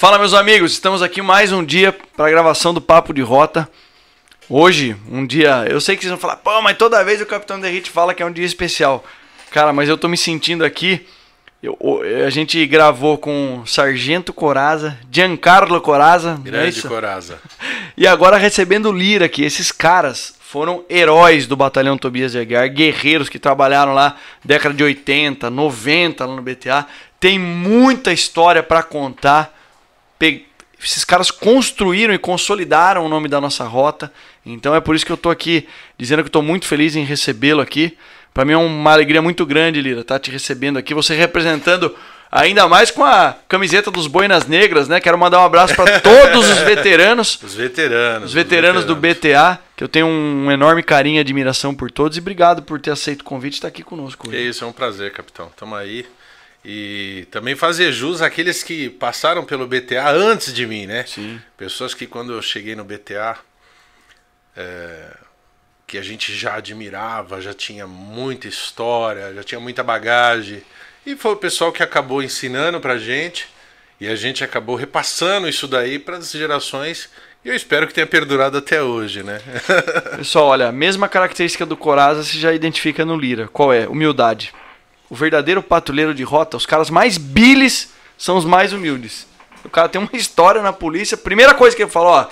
Fala, meus amigos, estamos aqui mais um dia para a gravação do Papo de Rota. Hoje, um dia, eu sei que vocês vão falar, pô, mas toda vez o Capitão The Hit fala que é um dia especial. Cara, mas eu tô me sentindo aqui. Eu, a gente gravou com Sargento Coraza, Giancarlo Coraza. É Grande é Coraza. E agora recebendo Lira aqui. Esses caras foram heróis do Batalhão Tobias de Aguiar, guerreiros que trabalharam lá década de 80, 90 lá no BTA. Tem muita história para contar esses caras construíram e consolidaram o nome da nossa rota. Então é por isso que eu estou aqui dizendo que estou muito feliz em recebê-lo aqui. Para mim é uma alegria muito grande, Lira, estar tá te recebendo aqui, você representando ainda mais com a camiseta dos Boinas Negras, né? Quero mandar um abraço para todos os veteranos. Os veteranos. Os veteranos do BTA, que eu tenho um enorme carinho e admiração por todos e obrigado por ter aceito o convite e estar tá aqui conosco. Hoje. É isso, é um prazer, capitão. Tamo aí. E também fazer jus àqueles que passaram pelo BTA antes de mim, né? Sim. Pessoas que quando eu cheguei no BTA, é, que a gente já admirava, já tinha muita história, já tinha muita bagagem. E foi o pessoal que acabou ensinando pra gente. E a gente acabou repassando isso daí para as gerações e eu espero que tenha perdurado até hoje, né? Pessoal, olha, a mesma característica do Coraza se já identifica no Lira. Qual é? Humildade o verdadeiro patrulheiro de rota, os caras mais bilis são os mais humildes. O cara tem uma história na polícia, primeira coisa que ele falou, ó,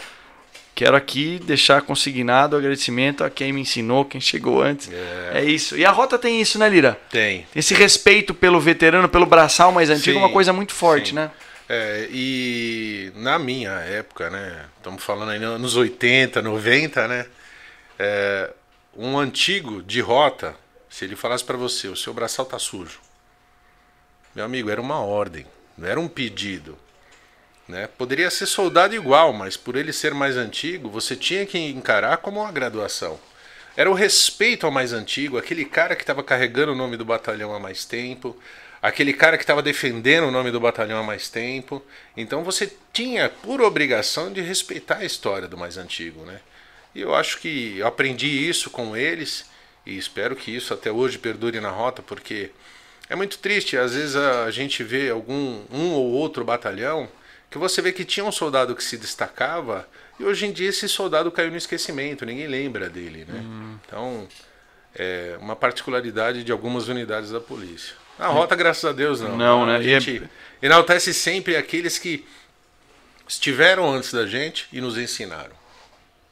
quero aqui deixar consignado o agradecimento a quem me ensinou, quem chegou antes. É. é, isso. E a rota tem isso, né, Lira? Tem. Esse respeito pelo veterano, pelo braçal mais antigo, é uma coisa muito forte, sim. né? É, e na minha época, né? Estamos falando aí nos 80, 90, né? É, um antigo de rota, se ele falasse para você, o seu braçal está sujo, meu amigo, era uma ordem, não era um pedido. Né? Poderia ser soldado igual, mas por ele ser mais antigo, você tinha que encarar como uma graduação. Era o respeito ao mais antigo, aquele cara que estava carregando o nome do batalhão há mais tempo, aquele cara que estava defendendo o nome do batalhão há mais tempo. Então você tinha por obrigação de respeitar a história do mais antigo, né? E eu acho que eu aprendi isso com eles e espero que isso até hoje perdure na rota, porque é muito triste. Às vezes a gente vê algum um ou outro batalhão que você vê que tinha um soldado que se destacava e hoje em dia esse soldado caiu no esquecimento, ninguém lembra dele, né? Uhum. Então é uma particularidade de algumas unidades da polícia. Na é. rota, é. graças a Deus, não. Não, né? A é gente enaltece sempre aqueles que estiveram antes da gente e nos ensinaram.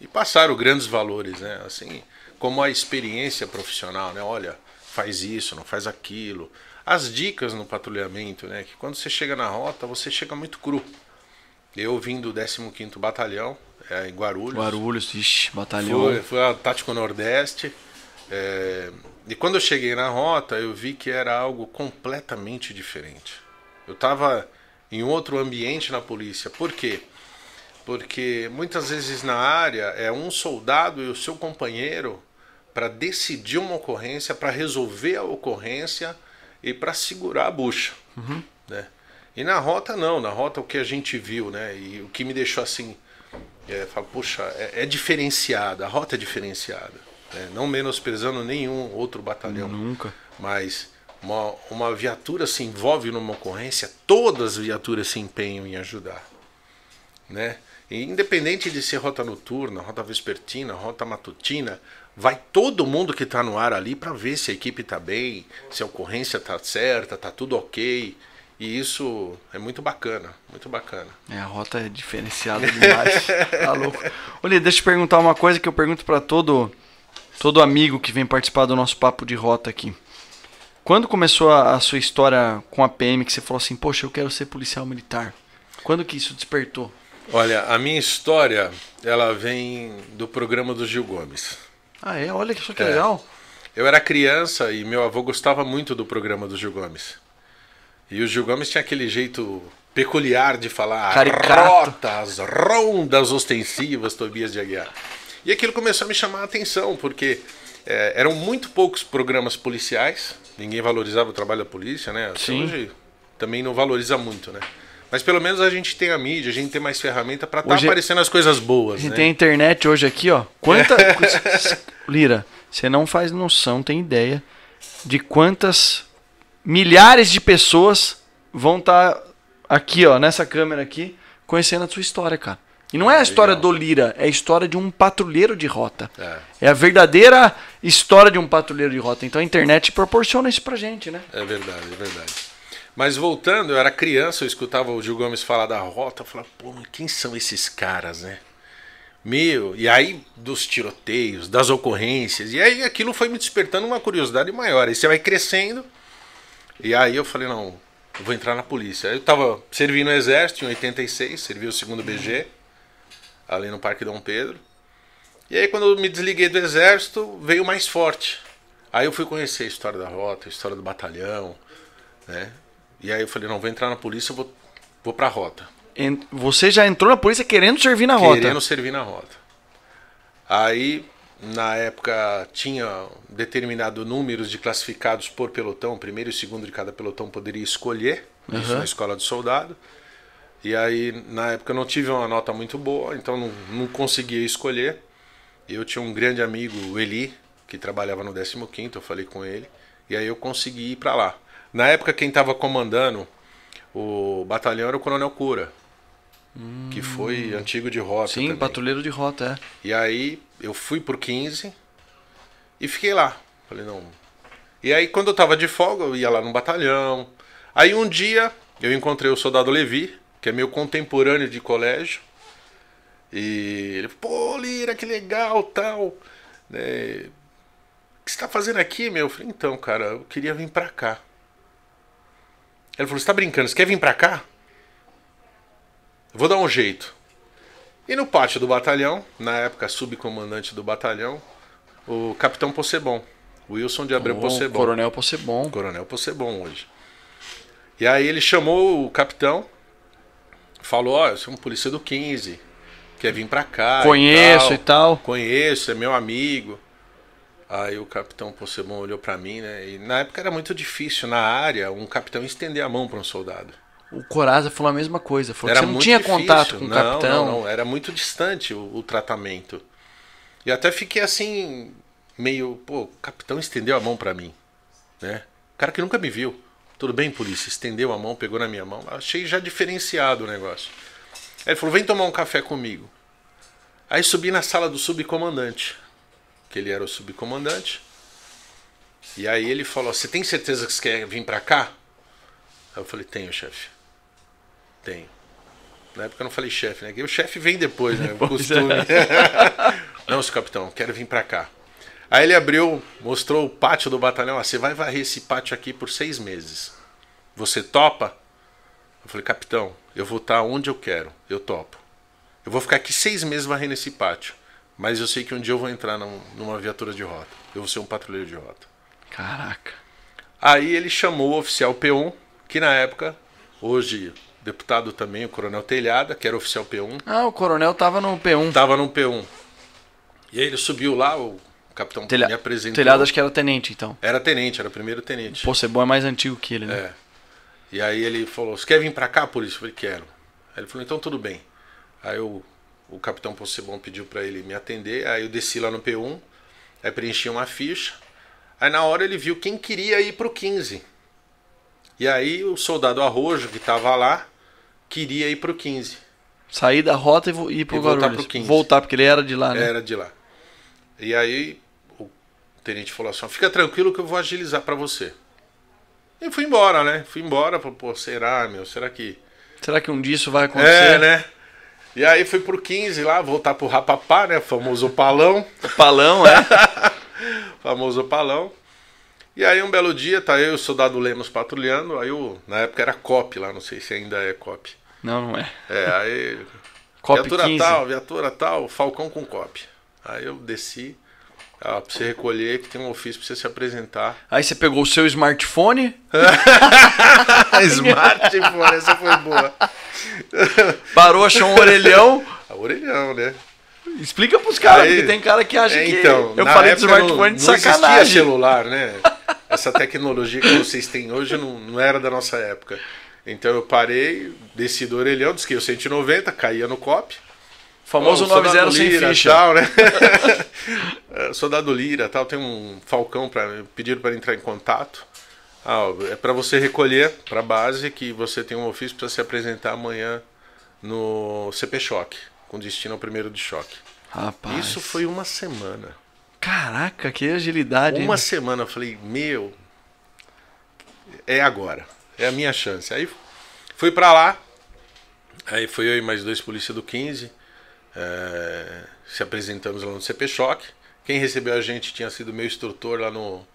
E passaram grandes valores, né? Assim, como a experiência profissional, né? Olha, faz isso, não faz aquilo. As dicas no patrulhamento, né? Que quando você chega na rota, você chega muito cru. Eu vim do 15º Batalhão, é, em Guarulhos. Guarulhos, ixi, batalhão. Foi, a Tático Nordeste. É, e quando eu cheguei na rota, eu vi que era algo completamente diferente. Eu estava em outro ambiente na polícia. Por quê? Porque muitas vezes na área é um soldado e o seu companheiro para decidir uma ocorrência, para resolver a ocorrência e para segurar a bucha. Uhum. Né? E na rota não, na rota o que a gente viu, né? E o que me deixou assim, é, falo, puxa, é, é diferenciada, a rota é diferenciada. Né? Não menosprezando nenhum outro batalhão. Nunca. Mas uma, uma viatura se envolve numa ocorrência, todas as viaturas se empenham em ajudar. Né? E independente de ser rota noturna, rota vespertina, rota matutina, vai todo mundo que está no ar ali para ver se a equipe está bem, se a ocorrência está certa, está tudo ok. E isso é muito bacana, muito bacana. É, a rota é diferenciada demais. tá louco. Olha, deixa eu te perguntar uma coisa que eu pergunto para todo todo amigo que vem participar do nosso papo de rota aqui. Quando começou a, a sua história com a PM que você falou assim, poxa, eu quero ser policial militar? Quando que isso despertou? Olha, a minha história, ela vem do programa do Gil Gomes. Ah, é? Olha que só é. legal. Eu era criança e meu avô gostava muito do programa do Gil Gomes. E o Gil Gomes tinha aquele jeito peculiar de falar Caricato. rotas, rondas ostensivas, Tobias de Aguiar. E aquilo começou a me chamar a atenção, porque é, eram muito poucos programas policiais, ninguém valorizava o trabalho da polícia, né? Até Sim. hoje também não valoriza muito, né? Mas pelo menos a gente tem a mídia, a gente tem mais ferramenta para estar tá é- aparecendo as coisas boas. A gente né? tem a internet hoje aqui, ó. Quanta. Lira, você não faz noção, tem ideia de quantas milhares de pessoas vão estar tá aqui, ó, nessa câmera aqui, conhecendo a sua história, cara. E não é a ah, história Legal. do Lira, é a história de um patrulheiro de rota. É. é. a verdadeira história de um patrulheiro de rota. Então a internet proporciona isso pra gente, né? É verdade, é verdade. Mas voltando, eu era criança, eu escutava o Gil Gomes falar da rota, eu falava, pô, quem são esses caras, né? Meu, e aí dos tiroteios, das ocorrências, e aí aquilo foi me despertando uma curiosidade maior. Aí você vai crescendo, e aí eu falei, não, eu vou entrar na polícia. Aí eu tava servindo no exército em 86, servi o segundo BG, ali no Parque Dom Pedro. E aí quando eu me desliguei do exército, veio mais forte. Aí eu fui conhecer a história da rota, a história do batalhão, né? E aí eu falei, não, vou entrar na polícia, eu vou, vou pra rota. Ent Você já entrou na polícia querendo servir na rota? Querendo servir na rota. Aí, na época, tinha determinado número de classificados por pelotão, primeiro e segundo de cada pelotão poderia escolher, uhum. isso na escola de soldado. E aí, na época, eu não tive uma nota muito boa, então não, não conseguia escolher. Eu tinha um grande amigo, o Eli, que trabalhava no 15, eu falei com ele, e aí eu consegui ir para lá. Na época, quem estava comandando o batalhão era o Coronel Cura. Hum. Que foi antigo de rota. Sim, também. patrulheiro de rota, é. E aí eu fui pro 15 e fiquei lá. Falei, não. E aí quando eu tava de folga, eu ia lá no batalhão. Aí um dia eu encontrei o soldado Levi, que é meu contemporâneo de colégio. E ele, pô, Lira, que legal, tal. Né? O que você tá fazendo aqui, meu? Eu falei, então, cara, eu queria vir pra cá. Ele falou: Você tá brincando? Você quer vir pra cá? Eu vou dar um jeito. E no pátio do batalhão, na época subcomandante do batalhão, o capitão Possebon, Wilson de Abreu oh, Possebon. Coronel Possebon. Coronel Possebon hoje. E aí ele chamou o capitão, falou: Ó, oh, eu sou um polícia do 15, quer vir pra cá. Conheço e tal. E tal. Conheço, é meu amigo. Aí o capitão Possebon olhou para mim, né? E na época era muito difícil na área um capitão estender a mão para um soldado. O Coraza falou a mesma coisa, falou era que você não tinha difícil. contato com não, o capitão. Não, não, era muito distante o, o tratamento. E até fiquei assim meio, pô, o capitão estendeu a mão para mim, né? cara que nunca me viu. Tudo bem, polícia, estendeu a mão, pegou na minha mão. Achei já diferenciado o negócio. Aí ele falou: "Vem tomar um café comigo". Aí subi na sala do subcomandante que ele era o subcomandante. E aí ele falou: Você tem certeza que você quer vir para cá? Aí eu falei: Tenho, chefe. Tenho. Na época eu não falei chefe, né? o chefe vem depois, né? Depois, costume. É. não, seu capitão, quero vir para cá. Aí ele abriu, mostrou o pátio do batalhão. Ah, você vai varrer esse pátio aqui por seis meses. Você topa? Eu falei, capitão, eu vou estar tá onde eu quero. Eu topo. Eu vou ficar aqui seis meses varrendo esse pátio. Mas eu sei que um dia eu vou entrar num, numa viatura de rota. Eu vou ser um patrulheiro de rota. Caraca. Aí ele chamou o oficial P1, que na época, hoje deputado também, o coronel Telhada, que era oficial P1. Ah, o coronel tava no P1. Tava no P1. E aí ele subiu lá, o capitão Telha... me apresentou. Telhado acho que era tenente, então. Era tenente, era primeiro tenente. Pô, Cebu é, é mais antigo que ele, né? É. E aí ele falou, você quer vir pra cá, polícia? Eu falei, quero. Aí ele falou, então tudo bem. Aí eu o capitão Possebon pediu para ele me atender, aí eu desci lá no P1, aí preenchi uma ficha, aí na hora ele viu quem queria ir pro 15. E aí o soldado Arrojo, que estava lá, queria ir pro 15. Sair da rota e ir pro e Voltar pro 15. Voltar, porque ele era de lá, né? Era de lá. E aí o tenente falou assim, fica tranquilo que eu vou agilizar para você. E fui embora, né? Fui embora, pô, será, meu? Será que... Será que um dia isso vai é, acontecer? É, né? E aí fui pro 15 lá, voltar pro Rapapá, né? Famoso palão. O palão, é. famoso palão. E aí um belo dia, tá eu e o soldado Lemos patrulhando, aí o, na época era COP lá, não sei se ainda é COP. Não, não é. É, aí COP viatura 15. tal, viatura tal, Falcão com COP. Aí eu desci, ah, pra você recolher, que tem um ofício pra você se apresentar. Aí você pegou o seu smartphone? smartphone, essa foi boa. Parou, achou um orelhão. A é orelhão, né? Explica pros caras, porque tem cara que acha é, então, que. Eu falei do smartphone não, de sacanagem. Não celular, né? Essa tecnologia que vocês têm hoje não, não era da nossa época. Então eu parei, desci do orelhão, desquei o 190, caía no COP. Famoso oh, 90 sem Lira, ficha. Tal, né? É, soldado Lira, tal, tem um Falcão para pediram para entrar em contato. Ah, é para você recolher para a base que você tem um ofício para se apresentar amanhã no CP Choque, com destino ao primeiro de choque. Rapaz. Isso foi uma semana. Caraca, que agilidade. Uma hein? semana eu falei, meu, é agora, é a minha chance. Aí fui para lá, aí foi eu e mais dois policiais do 15, é, eh, se apresentamos lá no CP Choque. Quem recebeu a gente tinha sido meu instrutor lá no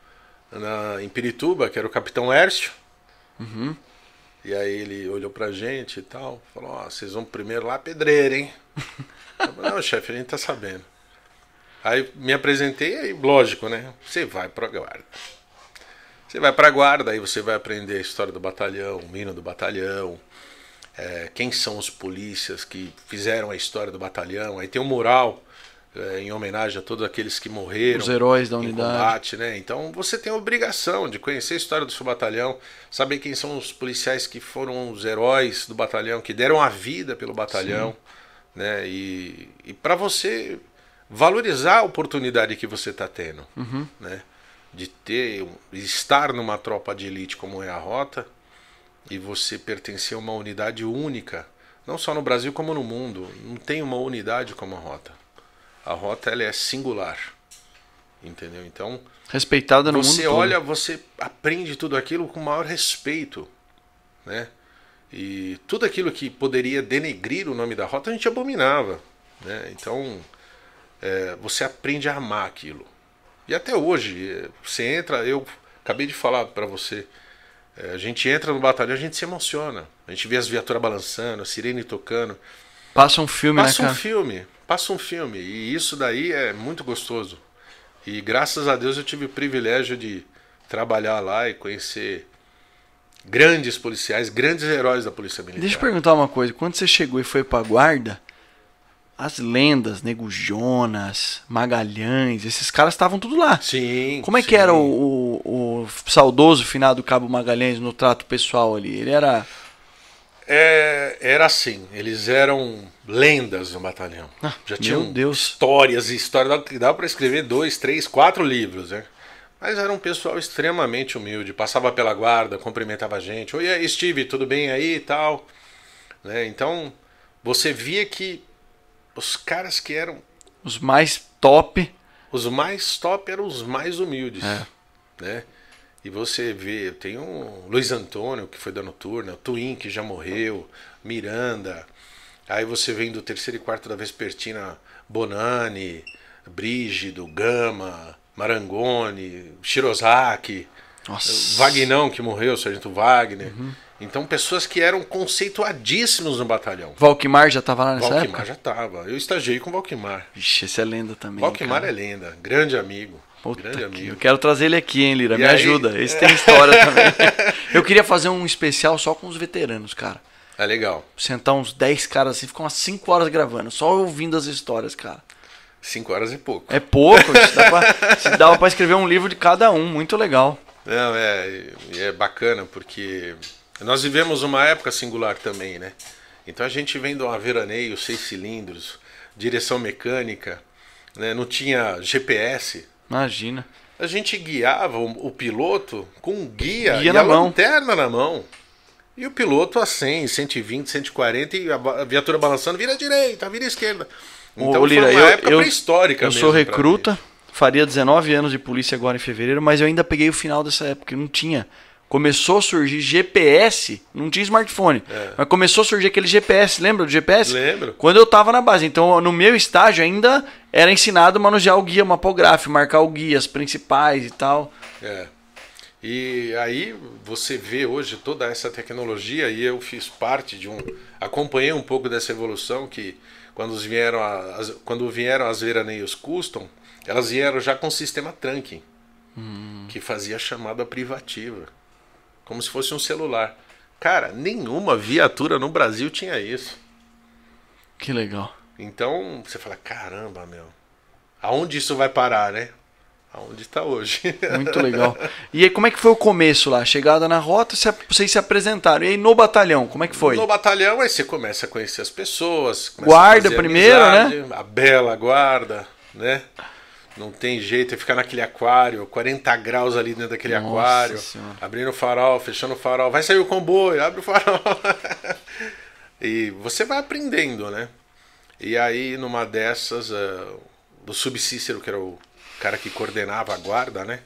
na, em Pirituba, que era o Capitão Hércio. Uhum. E aí ele olhou pra gente e tal, falou, ó, oh, vocês vão primeiro lá pedreiro, hein? eu falei, não, chefe, a gente tá sabendo. Aí me apresentei e, lógico, né? Você vai pra guarda. Você vai pra guarda, aí você vai aprender a história do batalhão, o hino do batalhão, é, quem são os polícias que fizeram a história do batalhão. Aí tem um mural é, em homenagem a todos aqueles que morreram. Os heróis da unidade. Combate, né? Então você tem a obrigação de conhecer a história do seu batalhão, saber quem são os policiais que foram os heróis do batalhão, que deram a vida pelo batalhão. Né? E, e para você valorizar a oportunidade que você está tendo. Uhum. Né? De ter, estar numa tropa de elite como é a Rota e você pertencer a uma unidade única, não só no Brasil como no mundo. Não tem uma unidade como a Rota. A rota ela é singular. Entendeu? Então. Respeitada no você mundo. Você olha, todo. você aprende tudo aquilo com maior respeito. Né? E tudo aquilo que poderia denegrir o nome da rota, a gente abominava. Né? Então, é, você aprende a amar aquilo. E até hoje, é, você entra, eu acabei de falar para você, é, a gente entra no batalhão, a gente se emociona. A gente vê as viaturas balançando, a sirene tocando. Passa um filme, passa né, Passa um filme, passa um filme. E isso daí é muito gostoso. E graças a Deus eu tive o privilégio de trabalhar lá e conhecer grandes policiais, grandes heróis da Polícia Militar. Deixa eu perguntar uma coisa. Quando você chegou e foi pra guarda, as lendas, Nego Jonas, Magalhães, esses caras estavam tudo lá. Sim. Como é sim. que era o, o, o saudoso finado Cabo Magalhães no trato pessoal ali? Ele era é, era assim, eles eram lendas no batalhão. Ah, Já tinham histórias e histórias, dava para escrever dois, três, quatro livros, né? Mas era um pessoal extremamente humilde, passava pela guarda, cumprimentava a gente, oi Steve, tudo bem aí e tal. Né? Então, você via que os caras que eram... Os mais top... Os mais top eram os mais humildes, é. né? E você vê, tem um Luiz Antônio, que foi da noturna, o Twin, que já morreu, Miranda. Aí você vem do terceiro e quarto da Vespertina, Bonani, Brígido, Gama, Marangoni, Shirozaki, Nossa. Vagnão, que morreu, o Sargento Wagner. Uhum. Então, pessoas que eram conceituadíssimos no batalhão. Valquimar já estava lá nessa Valquimar época? Valquimar já estava. Eu estagiei com Valquimar. Vixe, esse é lenda também. Valquimar cara. é lenda, grande amigo. Puta grande amigo. Eu quero trazer ele aqui, hein, Lira? E Me aí? ajuda. Esse tem história também. Eu queria fazer um especial só com os veteranos, cara. É legal. Sentar uns 10 caras assim, ficar umas 5 horas gravando, só ouvindo as histórias, cara. 5 horas e pouco. É pouco, Se dava pra, pra escrever um livro de cada um, muito legal. Não, é, é bacana, porque nós vivemos uma época singular também, né? Então a gente vem do averaneio seis cilindros, direção mecânica, né? não tinha GPS, Imagina. A gente guiava o, piloto com guia, guia e a mão. lanterna na mão. E o piloto a 100, 120, 140 e a viatura balançando, vira à direita, vira à esquerda. Então, Ô, Lira, eu, época eu, pré-histórica Eu sou recruta, faria 19 anos de polícia agora em fevereiro, mas eu ainda peguei o final dessa época, não tinha começou a surgir GPS, não tinha smartphone, é. mas começou a surgir aquele GPS, lembra do GPS? Lembro. Quando eu estava na base, então no meu estágio ainda era ensinado manusear o guia mapográfico, marcar o guia, as principais e tal. É. E aí você vê hoje toda essa tecnologia e eu fiz parte de um, acompanhei um pouco dessa evolução que quando vieram as, quando vieram as veraneios custom, elas vieram já com sistema trunking, hum. que fazia chamada privativa como se fosse um celular. Cara, nenhuma viatura no Brasil tinha isso. Que legal. Então, você fala, caramba, meu. Aonde isso vai parar, né? Aonde está hoje. Muito legal. E aí, como é que foi o começo lá? Chegada na rota, vocês se apresentaram. E aí, no batalhão, como é que foi? No batalhão, aí você começa a conhecer as pessoas. Guarda primeiro, né? amizade, né? A bela guarda, né? Não tem jeito, é ficar naquele aquário, 40 graus ali dentro daquele Nossa aquário, senhora. abrindo o farol, fechando o farol, vai sair o comboio, abre o farol. e você vai aprendendo, né? E aí, numa dessas, uh, eh, o subcícero, que era o cara que coordenava a guarda, né?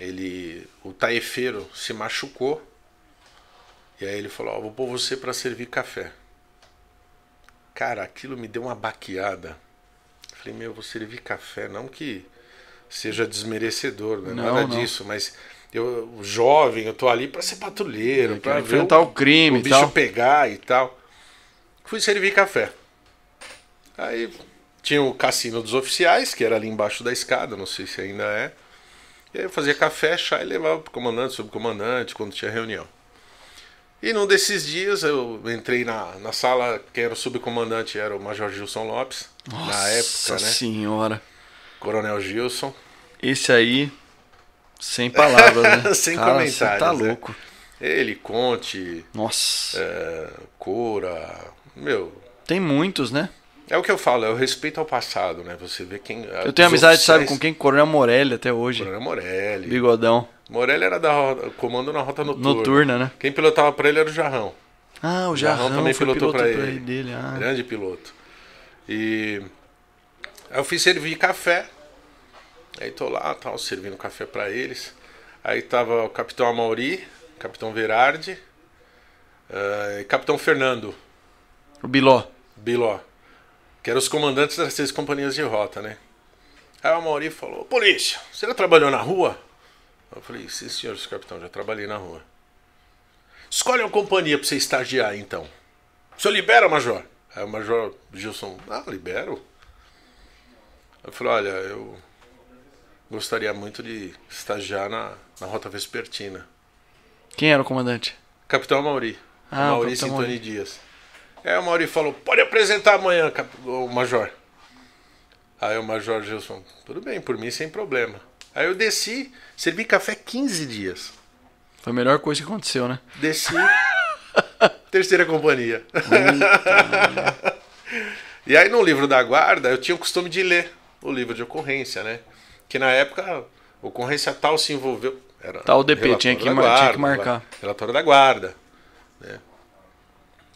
Ele, o taefeiro se machucou. E aí ele falou: oh, Vou pôr você para servir café. Cara, aquilo me deu uma baqueada Falei, meu, eu vou servir café, não que seja desmerecedor, né? não, nada não. disso, mas eu jovem, eu tô ali para ser patrulheiro, é, para enfrentar o, o, crime, o bicho tal. pegar e tal. Fui servir café. Aí tinha o cassino dos oficiais, que era ali embaixo da escada, não sei se ainda é. E aí eu fazia café, chá e levava pro comandante, subcomandante, quando tinha reunião. E num desses dias eu entrei na, na sala, que era o subcomandante, era o Major Gilson Lopes. Nossa na época, né? senhora. Coronel Gilson. Esse aí, sem palavras, né? sem Cara, comentários. tá né? louco. Ele, Conte. Nossa. É, Cora. Meu. Tem muitos, né? É o que eu falo, é o respeito ao passado, né? Você vê quem. Eu tenho amizade, oficiais... sabe, com quem? Coronel Morelli até hoje. Coronel Morelli. Bigodão. Morelli era da rota, comando na rota noturna. Noturna, né? Quem pilotava pra ele era o Jarrão. Ah, o Jarrão, Jarrão também pilotou para pra, ele. Dele, ah. Grande piloto. E. Aí eu fiz servir café. Aí tô lá, tal, servindo café para eles. Aí tava o Capitão Amauri, Capitão Verardi uh, e Capitão Fernando. O Biló. Biló. Que eram os comandantes das seis companhias de rota, né? Aí o Mauri falou: Polícia, você já trabalhou na rua? Eu falei: Sim, senhor, capitão, já trabalhei na rua. Escolhe uma companhia para você estagiar, então. O senhor libera, major? Aí o major Gilson: Ah, libero. Eu falei: Olha, eu gostaria muito de estagiar na, na Rota Vespertina. Quem era o comandante? Capitão Mauri. Ah, Mauri Sintoni Dias. Aí o Maurício falou: pode apresentar amanhã, o Major. Aí o Major Gilson: tudo bem, por mim sem problema. Aí eu desci, servi café 15 dias. Foi a melhor coisa que aconteceu, né? Desci, terceira companhia. e aí no livro da guarda, eu tinha o costume de ler o livro de ocorrência, né? Que na época, ocorrência tal se envolveu. Era tal DP, tinha que, guarda, tinha que marcar. Relatório da guarda.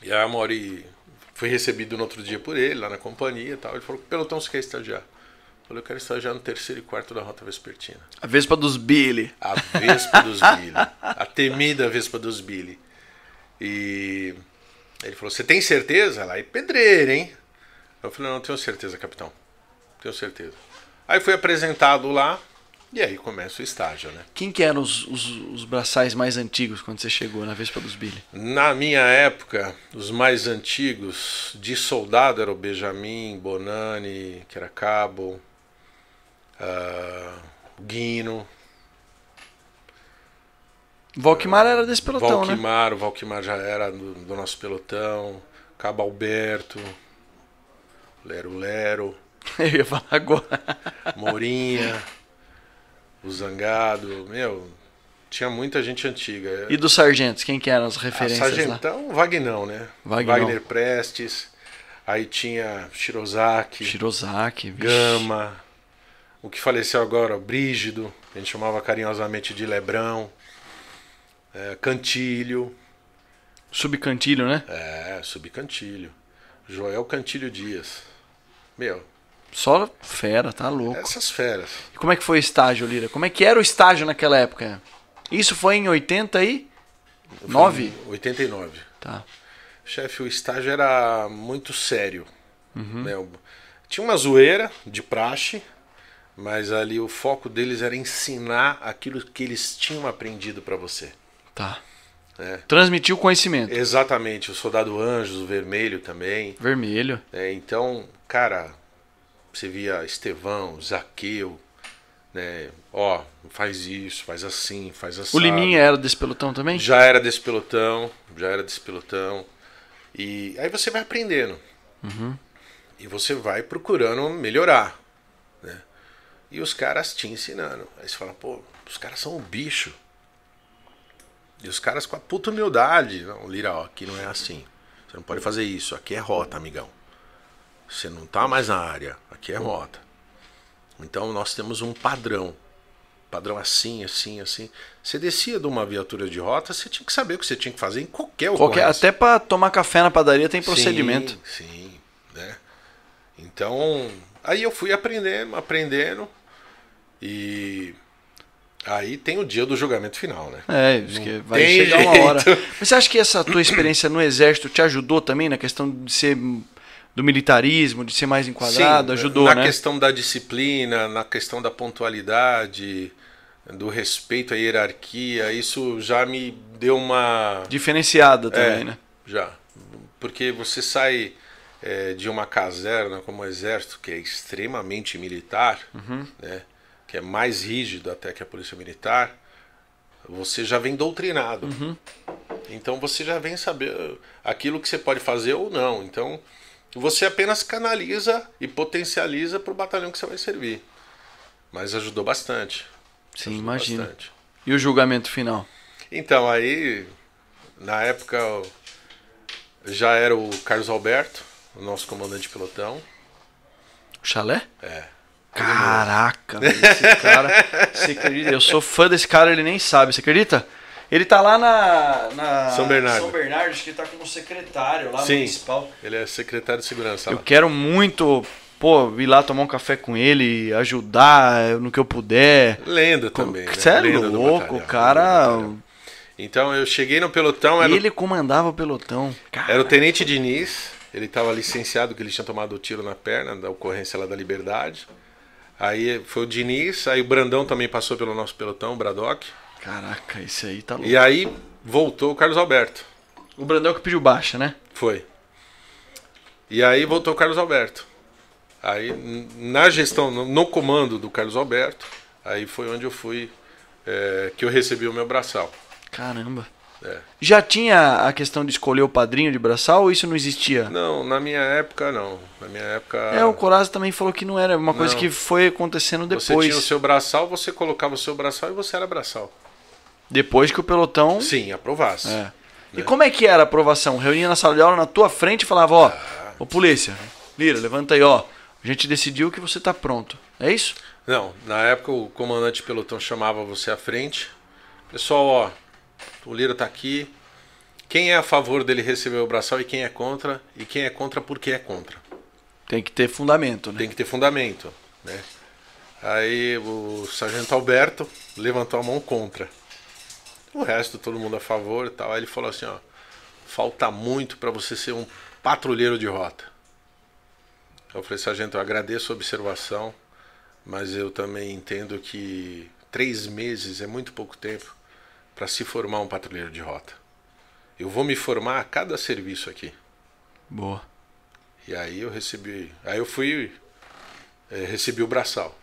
E a Mori foi recebido no outro dia por ele, lá na companhia e tal. Ele falou: que pelotão você quer estagiar? Eu falei: eu quero estagiar no terceiro e quarto da Rota Vespertina. A Vespa dos Billy. A Vespa dos Billy. A temida Vespa dos Billy. E ele falou: você tem certeza? Lá é pedreira, hein? Eu falei: não, tenho certeza, capitão. Tenho certeza. Aí fui apresentado lá e aí começa o estágio, né? Quem que eram os, os, os braçais mais antigos quando você chegou na Vespa dos Billy? Na minha época, os mais antigos de soldado eram o Benjamin, Bonani, que era cabo, uh, Guino. Valquimar era desse pelotão, né? Valquimar, né? O Valquimar já era do, do nosso pelotão. Cabo Alberto, Lero Lero. Eu ia falar agora. Morinha o Zangado, meu, tinha muita gente antiga. E dos sargentos, quem que eram as referências sargentão, lá? Vagnão, né? Vagnão. Wagner Prestes, aí tinha Shirozaki, Shirozaki Gama, o que faleceu agora, o Brígido, a gente chamava carinhosamente de Lebrão, é, Cantilho. Subcantilho, né? É, Subcantilho. Joel Cantilho Dias. Meu, só fera, tá louco. Essas feras. E como é que foi o estágio, Lira? Como é que era o estágio naquela época? Isso foi em 89? 89. Tá. Chefe, o estágio era muito sério. Uhum. Né? Tinha uma zoeira de praxe, mas ali o foco deles era ensinar aquilo que eles tinham aprendido para você. Tá. É. Transmitir o conhecimento. Exatamente, o soldado anjos, o vermelho também. Vermelho. É, então, cara, você via Estevão, Zaqueu, né? Ó, faz isso, faz assim, faz assim. O Liminha era desse pelotão também? Já era desse pelotão, já era desse pelotão. E aí você vai aprendendo. Uhum. E você vai procurando melhorar. Né? E os caras te ensinando. Aí você fala, pô, os caras são um bicho. E os caras com a puta humildade. Não, Lira, ó, aqui não é assim. Você não pode fazer isso, aqui é rota, amigão. Você não está mais na área, aqui é rota. Então nós temos um padrão. Padrão assim, assim, assim. Você descia de uma viatura de rota, você tinha que saber o que você tinha que fazer em qualquer qualquer Até para tomar café na padaria tem procedimento. Sim, sim né? Então, aí eu fui aprendendo, aprendendo. E Aí tem o dia do julgamento final, né? É, porque vai chegar jeito. uma hora. Mas você acha que essa tua experiência no exército te ajudou também na questão de ser do militarismo, de ser mais enquadrado, Sim, ajudou, na né? Na questão da disciplina, na questão da pontualidade, do respeito à hierarquia, isso já me deu uma... Diferenciada é, também, é, né? Já, porque você sai é, de uma caserna como o Exército, que é extremamente militar, uhum. né? que é mais rígido até que a Polícia Militar, você já vem doutrinado. Uhum. Então você já vem saber aquilo que você pode fazer ou não. Então você apenas canaliza e potencializa para o batalhão que você vai servir. Mas ajudou bastante. Sim, imagina. E o julgamento final? Então, aí, na época, já era o Carlos Alberto, o nosso comandante de pelotão. O chalé? É. Caraca, esse cara. Você acredita? Eu sou fã desse cara, ele nem sabe. Você acredita? Ele tá lá na, na São Bernardo. São Bernardo, acho que ele tá como secretário lá Sim, municipal. Ele é secretário de segurança. Eu lá. quero muito pô, ir lá tomar um café com ele, ajudar no que eu puder. Lenda também. Sério né? é Lenda louco, cara. Então eu cheguei no pelotão. Ele o... comandava o pelotão. Era o tenente Diniz. Ele estava licenciado que ele tinha tomado o tiro na perna da ocorrência lá da Liberdade. Aí foi o Diniz, aí o Brandão também passou pelo nosso pelotão, o Bradock. Caraca, esse aí tá louco. E aí voltou o Carlos Alberto. O Brandão que pediu baixa, né? Foi. E aí voltou o Carlos Alberto. Aí na gestão, no comando do Carlos Alberto, aí foi onde eu fui é, que eu recebi o meu braçal. Caramba. É. Já tinha a questão de escolher o padrinho de braçal ou isso não existia? Não, na minha época não. Na minha época. É, o Corazza também falou que não era, uma não. coisa que foi acontecendo depois. Você tinha o seu braçal, você colocava o seu braçal e você era braçal. Depois que o pelotão. Sim, aprovasse. É. Né? E como é que era a aprovação? Reunia na sala de aula na tua frente e falava, ó, ah. ô polícia, Lira, levanta aí, ó. A gente decidiu que você tá pronto. É isso? Não, na época o comandante pelotão chamava você à frente. Pessoal, ó, o Lira tá aqui. Quem é a favor dele receber o braçal e quem é contra? E quem é contra porque é contra. Tem que ter fundamento, né? Tem que ter fundamento, né? Aí o sargento Alberto levantou a mão contra. O resto todo mundo a favor e tal. Aí ele falou assim, ó, falta muito para você ser um patrulheiro de rota. Eu falei, sargento, eu agradeço a observação, mas eu também entendo que três meses é muito pouco tempo para se formar um patrulheiro de rota. Eu vou me formar a cada serviço aqui. Boa. E aí eu recebi. Aí eu fui. É, recebi o braçal.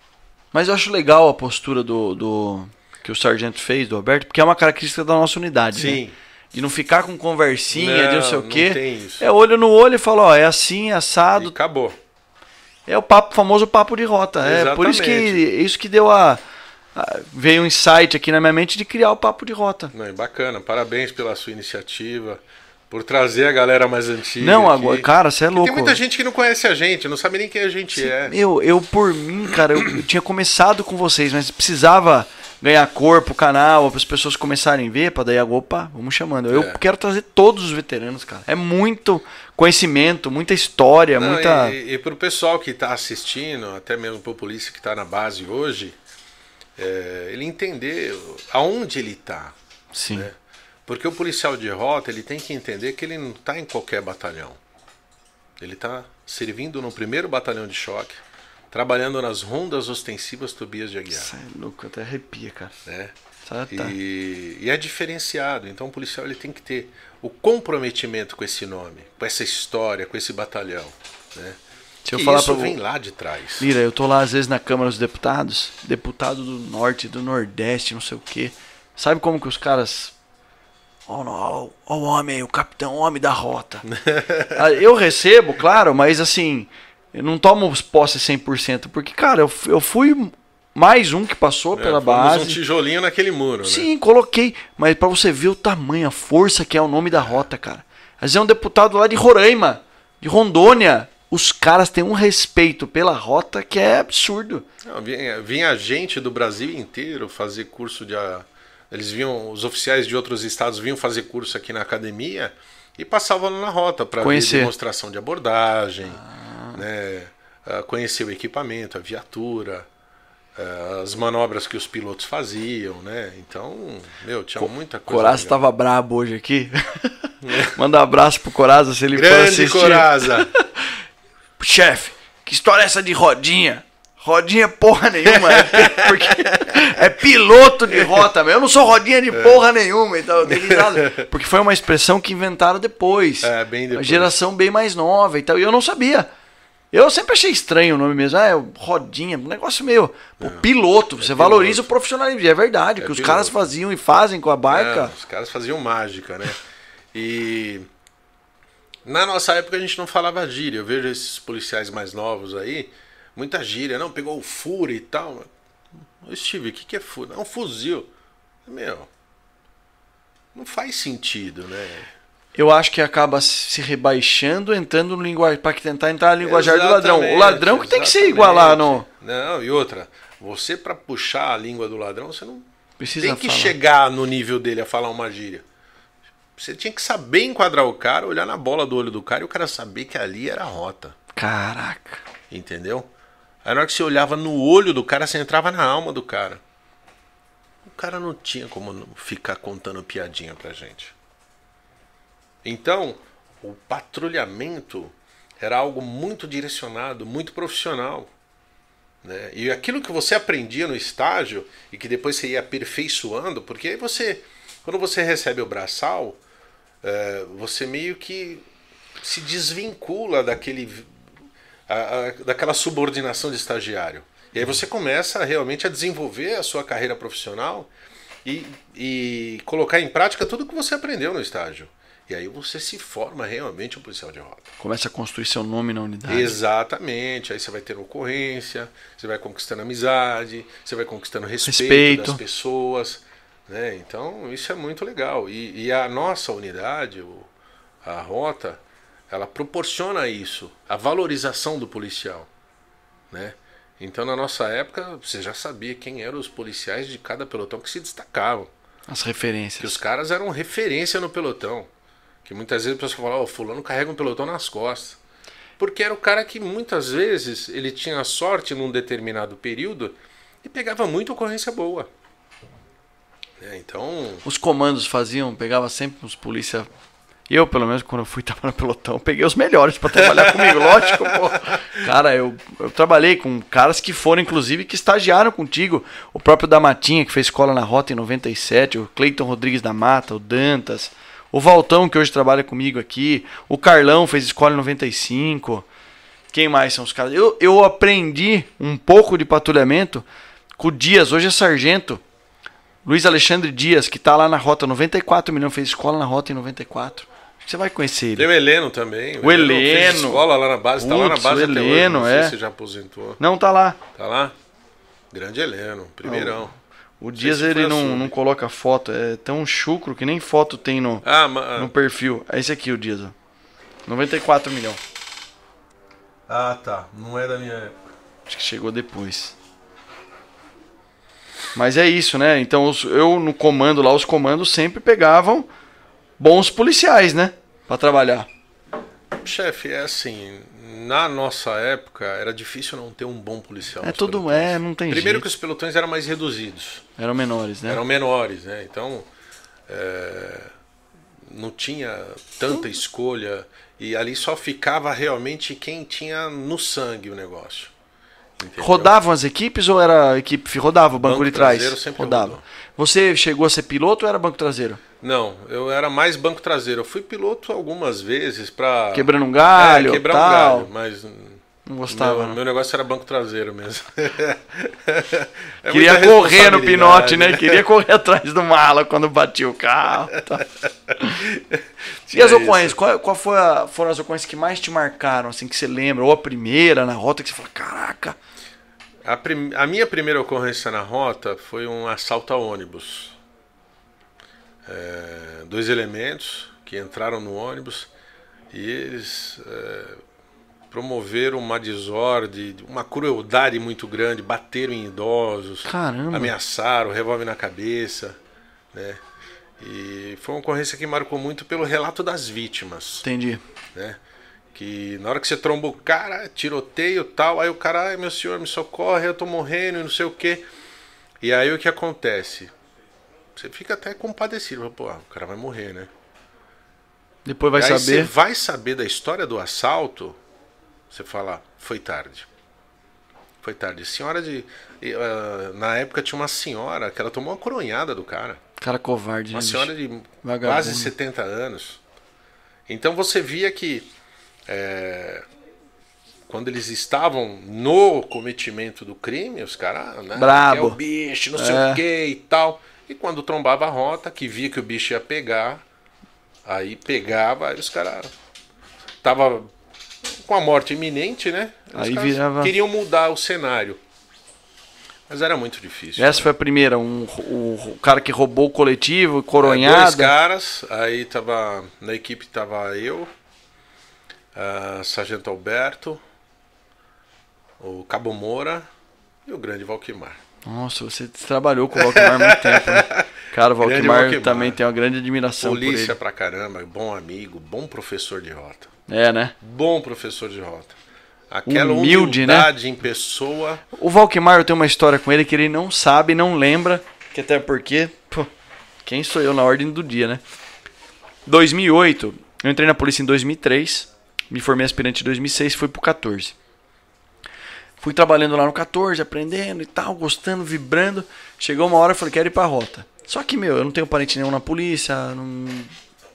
Mas eu acho legal a postura do, do, que o sargento fez do Alberto, porque é uma característica da nossa unidade, né? Sim. Né? De não ficar com conversinha, não, de não sei o quê. É olho no olho e fala, ó, é assim, é assado. E acabou. É o papo, famoso papo de rota. Exatamente. Né? É por isso que é isso que deu a, a, veio um insight aqui na minha mente de criar o papo de rota. Não, é bacana. Parabéns pela sua iniciativa por trazer a galera mais antiga. Não, aqui. agora, cara, você é louco. Tem muita gente que não conhece a gente, não sabe nem quem a gente Sim, é. Eu, eu por mim, cara, eu, eu, tinha começado com vocês, mas precisava ganhar corpo, canal, para as pessoas começarem a ver, para daí, opa, vamos chamando. Eu é. quero trazer todos os veteranos, cara. É muito conhecimento, muita história, Não, muita. E, e, e pro pessoal que tá assistindo, até mesmo pro polícia que tá na base hoje, é, ele entender aonde ele tá. Sim. Né? Porque o policial de rota, ele tem que entender que ele não está em qualquer batalhão. Ele está servindo no primeiro batalhão de choque, trabalhando nas rondas ostensivas Tobias de Aguiar. Isso é louco, até arrepia, cara. É. tá. e, e, é diferenciado, então o policial ele tem que ter o comprometimento com esse nome, com essa história, com esse batalhão. Né? Deixa eu e falar isso pra... vem lá de trás. Mira, eu tô lá às vezes na Câmara dos Deputados, deputado do Norte, do Nordeste, não sei o quê. Sabe como que os caras Ó oh, oh, o homem, o capitão, homem da rota. Ah, eu recebo, claro, mas assim, eu não tomo posse 100%, porque, cara, eu, eu fui mais um que passou é, pela base. um tijolinho naquele muro, né? Sim, né? coloquei. Mas para você ver o tamanho, a força que é o nome da rota, cara. mas é um deputado lá de Roraima, de Rondônia. Os caras têm um respeito pela rota que é absurdo. Não, vinha, vinha gente do Brasil inteiro fazer curso de. Eles vinham, os oficiais de outros estados vinham fazer curso aqui na academia e passavam na rota para ver demonstração de abordagem. Ah né? Ah, conhecer o equipamento, a viatura, ah, as manobras que os pilotos faziam, né? Então, meu, tinha muita coisa. Coraza estava brabo hoje aqui. Manda um abraço pro Coraza se ele Grande for assistir. Coraza! Chefe, que história é essa de rodinha? Rodinha porra nenhuma, é, porque é piloto de rota mesmo. Eu não sou rodinha de é. porra nenhuma, então Porque foi uma expressão que inventaram depois. É, bem depois. Uma geração bem mais nova e tal. E eu não sabia. Eu sempre achei estranho o nome mesmo. Ah, é rodinha, um negócio meio. É, o piloto, é você é valoriza o profissionalismo. É verdade, é que os caras faziam e fazem com a barca. É, os caras faziam mágica, né? E. Na nossa época a gente não falava gíria. Eu vejo esses policiais mais novos aí, muita gíria. Não, pegou o furo e tal. Eu estive, o que é furo? É um fuzil. Meu. Não faz sentido, né? eu acho que acaba se rebaixando, entrando no linguagem para tentar entrar no linguajar exatamente, do ladrão. O ladrão que exatamente. tem que se igualar, não? Não, e outra, você para puxar a língua do ladrão, você não Precisa tem que falar. chegar no nível dele a falar uma gíria. Você tinha que saber enquadrar o cara, olhar na bola do olho do cara e o cara saber que ali era a rota. Caraca. Entendeu? Aí na hora que você olhava no olho do cara, você entrava na alma do cara. O cara não tinha como ficar contando piadinha pra gente. Então, o patrulhamento era algo muito direcionado, muito profissional. Né? E aquilo que você aprendia no estágio e que depois você ia aperfeiçoando, porque aí você, quando você recebe o braçal, é, você meio que se desvincula daquele, a, a, daquela subordinação de estagiário. E aí você começa realmente a desenvolver a sua carreira profissional e, e colocar em prática tudo que você aprendeu no estágio. E aí você se forma realmente um policial de rota. Começa a construir seu nome na unidade. Exatamente. Aí você vai ter ocorrência, você vai conquistando amizade, você vai conquistando respeito, respeito. das pessoas. Né? Então isso é muito legal. E, e a nossa unidade, a rota, ela proporciona isso, a valorização do policial. Né? Então na nossa época você já sabia quem eram os policiais de cada pelotão que se destacavam. As referências. Que os caras eram referência no pelotão. Que muitas vezes o pessoal fala, ó, oh, fulano carrega um pelotão nas costas. Porque era o cara que muitas vezes ele tinha sorte num determinado período e pegava muita ocorrência boa. É, então. Os comandos faziam, pegava sempre os polícia. Eu, pelo menos, quando eu fui trabalhar no pelotão, peguei os melhores para trabalhar comigo, lógico, pô. Cara, eu, eu trabalhei com caras que foram, inclusive, que estagiaram contigo. O próprio da Matinha, que fez escola na Rota em 97, o Cleiton Rodrigues da Mata, o Dantas. O Valtão, que hoje trabalha comigo aqui. O Carlão fez Escola 95. Quem mais são os caras? Eu, eu aprendi um pouco de patrulhamento com o Dias, hoje é sargento. Luiz Alexandre Dias, que está lá na Rota 94, menino, fez escola na Rota em 94. Você vai conhecer ele. Tem o Heleno também. O, o Heleno. Heleno. Fez escola lá na base, Está tá lá na base o Heleno, até hoje. Não é. sei se já aposentou. Não, tá lá. Tá lá? Grande Heleno, primeirão. Não. O Dias ele não, não coloca foto, é tão chucro que nem foto tem no, ah, ah. no perfil. É esse aqui o Dias, 94 milhões. Ah, tá. Não é da minha época. Acho que chegou depois. Mas é isso, né? Então eu no comando lá, os comandos sempre pegavam bons policiais, né? Para trabalhar. Chefe, é assim, na nossa época era difícil não ter um bom policial. É tudo é, não tem. Primeiro jeito. que os pelotões eram mais reduzidos. Eram menores, né? Eram menores, né? Então é, não tinha tanta hum. escolha e ali só ficava realmente quem tinha no sangue o negócio. Entendeu? Rodavam as equipes ou era equipe rodava o banco, banco de trás? Sempre rodava. Rodou. Você chegou a ser piloto ou era banco traseiro? Não, eu era mais banco traseiro. Eu fui piloto algumas vezes para quebrando um galho, é, quebrar tal. um galho, mas não gostava. Meu, não. meu negócio era banco traseiro mesmo. é Queria correr no pinote, né? né? Queria correr atrás do mala quando batia o carro. Tá. e as ocorrências? Qual, qual foi a, foram as ocorrências que mais te marcaram, assim, que você lembra? Ou a primeira na rota que você fala, caraca, a, prim... a minha primeira ocorrência na rota foi um assalto a ônibus. É... Dois elementos que entraram no ônibus e eles é... promoveram uma desordem, uma crueldade muito grande, bateram em idosos, Caramba. ameaçaram, revólver na cabeça, né? E foi uma ocorrência que marcou muito pelo relato das vítimas. Entendi. Né? Que na hora que você tromba o cara, tiroteio tal, aí o cara, ai meu senhor, me socorre, eu tô morrendo e não sei o que. E aí o que acontece? Você fica até compadecido, pô, o cara vai morrer, né? Depois vai saber. Você vai saber da história do assalto, você fala, foi tarde. Foi tarde. Senhora de. Uh, na época tinha uma senhora que ela tomou uma coronhada do cara. Cara covarde, Uma né, senhora de Vagabundo. quase 70 anos. Então você via que é, quando eles estavam no cometimento do crime, os caras, ah, né? Brabo. É o bicho, não sei é. o quê e tal. E quando trombava a rota, que via que o bicho ia pegar, aí pegava, aí os caras tava com a morte iminente, né? Os aí virava... queriam mudar o cenário. Mas era muito difícil. Essa né? foi a primeira, um, o, o, cara que roubou o coletivo, coronhado. É, dois caras, aí tava. Na equipe tava eu, uh, Sargento Alberto, o Cabo Moura e o Grande Valquimar. Nossa, você trabalhou com o Valquimar há muito tempo, né? Cara, o Valquimar, Valquimar também tem uma grande admiração Polícia por ele. pra caramba, bom amigo, bom professor de rota. É, né? Bom professor de rota. Aquela Humilde, né? humildade né? em pessoa. O Valquimar, eu tenho uma história com ele que ele não sabe, não lembra, que até porque, pô, quem sou eu na ordem do dia, né? 2008, eu entrei na polícia em 2003. Me formei aspirante em 2006 e fui pro 14. Fui trabalhando lá no 14, aprendendo e tal, gostando, vibrando. Chegou uma hora, eu falei, quero ir pra rota. Só que, meu, eu não tenho parente nenhum na polícia, não...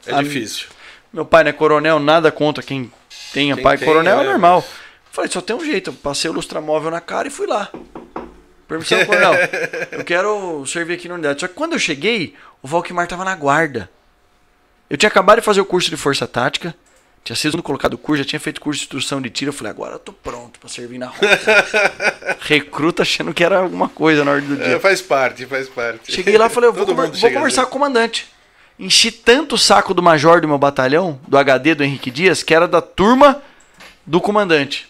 É a... difícil. Meu pai não é coronel, nada contra quem tenha quem pai tem, coronel, é, é normal. falei, só tem um jeito, eu passei o lustramóvel na cara e fui lá. Permissão, coronel, eu quero servir aqui na unidade. Só que quando eu cheguei, o Valquimar tava na guarda. Eu tinha acabado de fazer o curso de força tática, tinha sido colocado curso, já tinha feito curso de instrução de tiro. Eu falei, agora eu tô pronto pra servir na roça. Recruta achando que era alguma coisa na hora do é, dia. É, faz parte, faz parte. Cheguei lá e falei, eu vou, vou conversar com o comandante. Enchi tanto o saco do major do meu batalhão, do HD do Henrique Dias, que era da turma do comandante,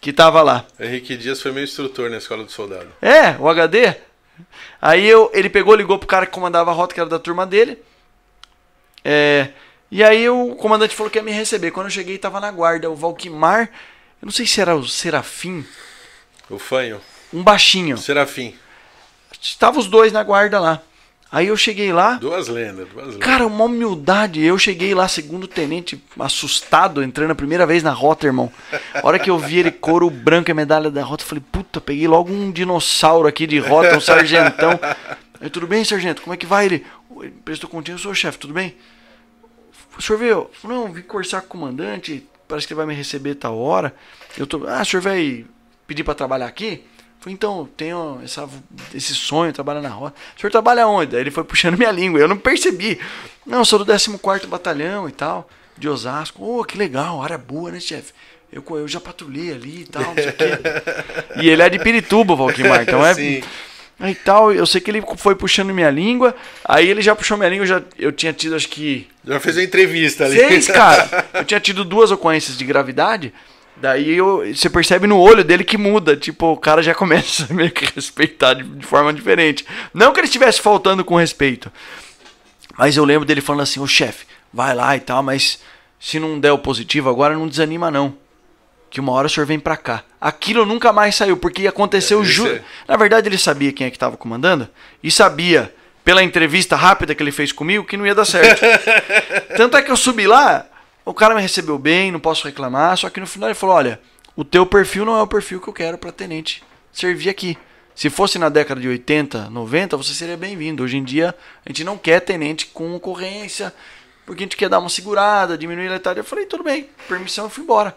que tava lá. Henrique Dias foi meu instrutor na escola do soldado. É, o HD. Aí eu, ele pegou, ligou pro cara que comandava a rota, que era da turma dele. É, e aí o comandante falou que ia me receber. Quando eu cheguei, estava na guarda. O Valquimar, eu não sei se era o Serafim. O Fanho. Um baixinho. Serafim. Estavam os dois na guarda lá. Aí eu cheguei lá. Duas lendas, duas lendas. Cara, uma humildade. Eu cheguei lá, segundo tenente, assustado, entrando a primeira vez na rota, irmão. A hora que eu vi ele couro branco e a medalha da rota, eu falei, puta, peguei logo um dinossauro aqui de rota, um sargentão. Aí, tudo bem, sargento? Como é que vai? Ele, ele prestou continho, eu sou o chefe, tudo bem? senhor veio? Não, vim conversar com o comandante, parece que ele vai me receber tal hora. Eu tô, ah, senhor veio pedir para trabalhar aqui? Falei, então, tenho essa, esse sonho, trabalhar na rota. O senhor trabalha onde? Aí ele foi puxando minha língua, eu não percebi. Não, sou do 14 Batalhão e tal, de Osasco. Oh, que legal, área boa, né, chefe? Eu, eu já patrulhei ali e tal, não sei o quê. E ele é de Pirituba, Valquimar, então é. Sim e tal. Eu sei que ele foi puxando minha língua. Aí ele já puxou minha língua, eu, já, eu tinha tido acho que. Já fez uma entrevista ali. Seis, cara. Eu tinha tido duas ocorrências de gravidade. Daí eu, você percebe no olho dele que muda. Tipo, o cara já começa a meio que respeitar de, de forma diferente. Não que ele estivesse faltando com respeito. Mas eu lembro dele falando assim, ô chefe, vai lá e tal, mas se não der o positivo agora, não desanima não que uma hora o senhor vem para cá. Aquilo nunca mais saiu, porque aconteceu... É, ju... É. Na verdade, ele sabia quem é que estava comandando e sabia, pela entrevista rápida que ele fez comigo, que não ia dar certo. Tanto é que eu subi lá, o cara me recebeu bem, não posso reclamar, só que no final ele falou, olha, o teu perfil não é o perfil que eu quero para tenente servir aqui. Se fosse na década de 80, 90, você seria bem-vindo. Hoje em dia, a gente não quer tenente com ocorrência, porque a gente quer dar uma segurada, diminuir a letalidade. Eu falei, tudo bem, permissão, eu fui embora.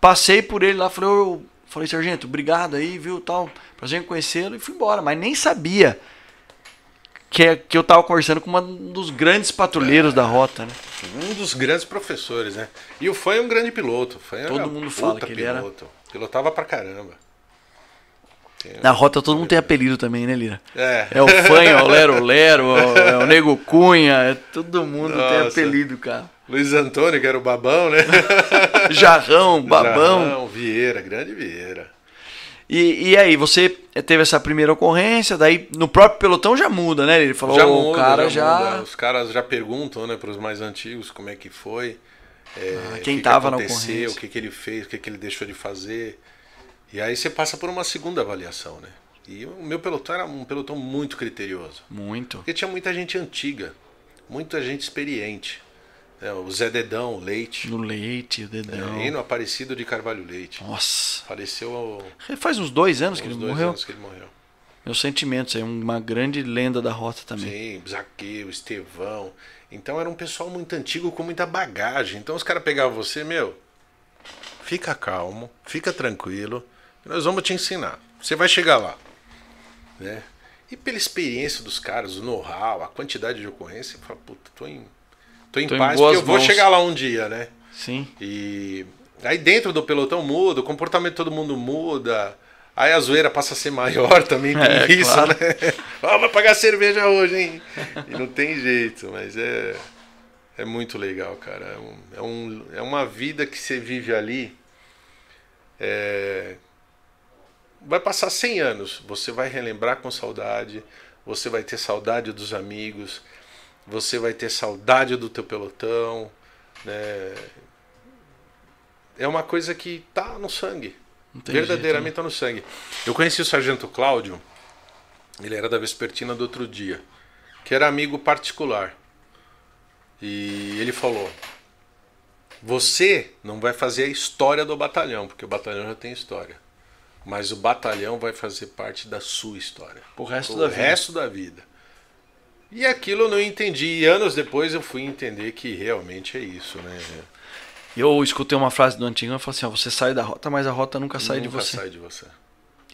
Passei por ele lá, falei, eu falei, sargento, obrigado aí, viu, tal, prazer em conhecê-lo, e fui embora, mas nem sabia que, que eu estava conversando com um dos grandes patrulheiros é, da rota, né? Um dos grandes professores, né? E o Fan é um grande piloto. foi é todo mundo fala que piloto. ele era. Pilotava pra caramba. Na rota todo mundo tem apelido também, né, Lira? É. É o Fanho, é o Lero Lero, é o Nego Cunha, é, todo mundo Nossa. tem apelido, cara. Luiz Antônio, que era o babão, né? Jarrão, babão. Jarrão, Vieira, grande Vieira. E, e aí, você teve essa primeira ocorrência, daí no próprio pelotão já muda, né? Ele falou, já muda, o cara já... já... Os caras já perguntam, né, para os mais antigos como é que foi. É, ah, quem que estava que na ocorrência. O que, que ele fez, o que, que ele deixou de fazer. E aí você passa por uma segunda avaliação, né? E o meu pelotão era um pelotão muito criterioso. Muito. Porque tinha muita gente antiga, muita gente experiente. É, o Zé Dedão, Leite. No Leite, o Dedão. É, e no Aparecido de Carvalho Leite. Nossa. Faleceu ao... Faz uns dois anos uns que ele dois morreu. anos que ele morreu. Meus sentimentos, é uma grande lenda da rota também. Sim, Zaqueu, Estevão. Então era um pessoal muito antigo com muita bagagem. Então os caras pegavam você, meu, fica calmo, fica tranquilo, nós vamos te ensinar. Você vai chegar lá. Né? E pela experiência dos caras, o know-how, a quantidade de ocorrência, você fala, puta, tô em tô em tô paz em porque eu vou chegar lá um dia, né? Sim. E aí dentro do pelotão muda, o comportamento de todo mundo muda. Aí a zoeira passa a ser maior também com é, isso, claro. né? ah, vai pagar cerveja hoje, hein? E não tem jeito, mas é é muito legal, cara. É, um, é, um, é uma vida que você vive ali. É, vai passar 100 anos, você vai relembrar com saudade, você vai ter saudade dos amigos, você vai ter saudade do teu pelotão, né? É uma coisa que tá no sangue. verdadeiramente está no sangue. Eu conheci o sargento Cláudio, ele era da Vespertina do outro dia, que era amigo particular. E ele falou: "Você não vai fazer a história do batalhão, porque o batalhão já tem história." mas o batalhão vai fazer parte da sua história. O resto da resto vida. resto da vida. E aquilo eu não entendi. E anos depois eu fui entender que realmente é isso, né? Eu escutei uma frase do antigo e falei assim: ó, você sai da rota, mas a rota nunca sai nunca de você. Nunca sai de você.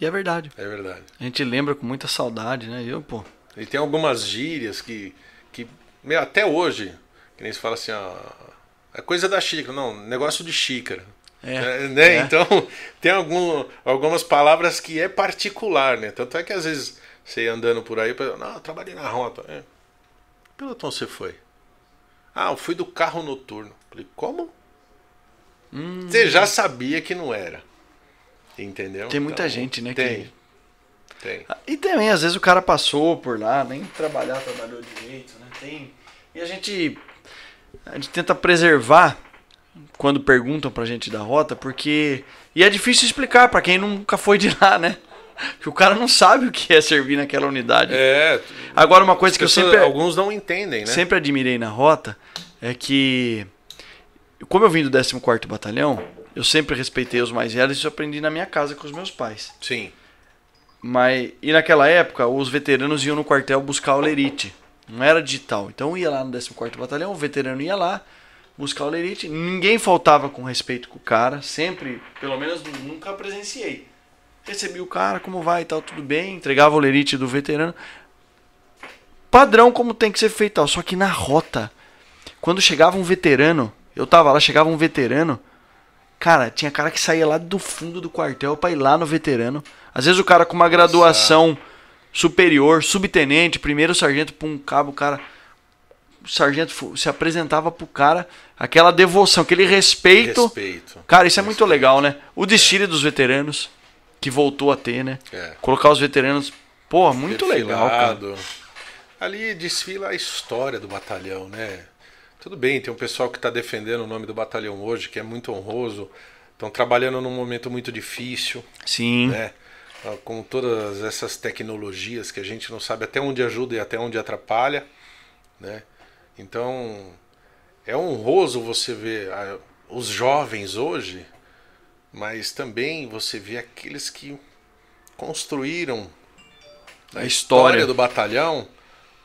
E é verdade. É verdade. A gente lembra com muita saudade, né? Eu, pô. E tem algumas gírias que. que meu, até hoje, que nem se fala assim, ó. É coisa da xícara, não, negócio de xícara. É, é né? É. Então, tem algum, algumas palavras que é particular, né? Tanto é que às vezes você ia andando por aí, pessoal, não, eu trabalhei na rota. É. Pelotão você foi? Ah, eu fui do carro noturno. Falei, como? Hum. Você já sabia que não era. Entendeu? Tem muita então, gente, né? Tem. Que... Tem. Ah, e também, às vezes, o cara passou por lá, nem trabalhar, trabalhou direito, né? Tem. E a gente. A gente tenta preservar quando perguntam pra gente da rota, porque. E é difícil explicar para quem nunca foi de lá, né? que o cara não sabe o que é servir naquela unidade. É. Agora, uma coisa que eu sempre. É- alguns não entendem, né? Sempre admirei na rota é que. Como eu vim do 14 Batalhão, eu sempre respeitei os mais velhos e isso eu aprendi na minha casa com os meus pais. Sim. Mas, e naquela época, os veteranos iam no quartel buscar o lerite. Não era digital. Então ia lá no 14 Batalhão, o veterano ia lá buscar o lerite. Ninguém faltava com respeito com o cara. Sempre, pelo menos nunca presenciei. Recebi o cara, como vai e tal, tudo bem. Entregava o lerite do veterano. Padrão como tem que ser feito, tal. só que na rota, quando chegava um veterano, eu tava lá, chegava um veterano, cara, tinha cara que saía lá do fundo do quartel pra ir lá no veterano. Às vezes o cara com uma graduação Nossa. superior, subtenente, primeiro sargento pra um cabo, o cara o sargento se apresentava pro cara, aquela devoção, aquele respeito. respeito. Cara, isso é muito legal, né? O destino é. dos veteranos que voltou a ter, né? É. Colocar os veteranos, pô, muito legal, cara. Ali desfila a história do batalhão, né? Tudo bem, tem um pessoal que está defendendo o nome do batalhão hoje, que é muito honroso. Estão trabalhando num momento muito difícil. Sim. Né? Ah, com todas essas tecnologias que a gente não sabe até onde ajuda e até onde atrapalha. Né? Então, é honroso você ver ah, os jovens hoje mas também você vê aqueles que construíram a, história. do batalhão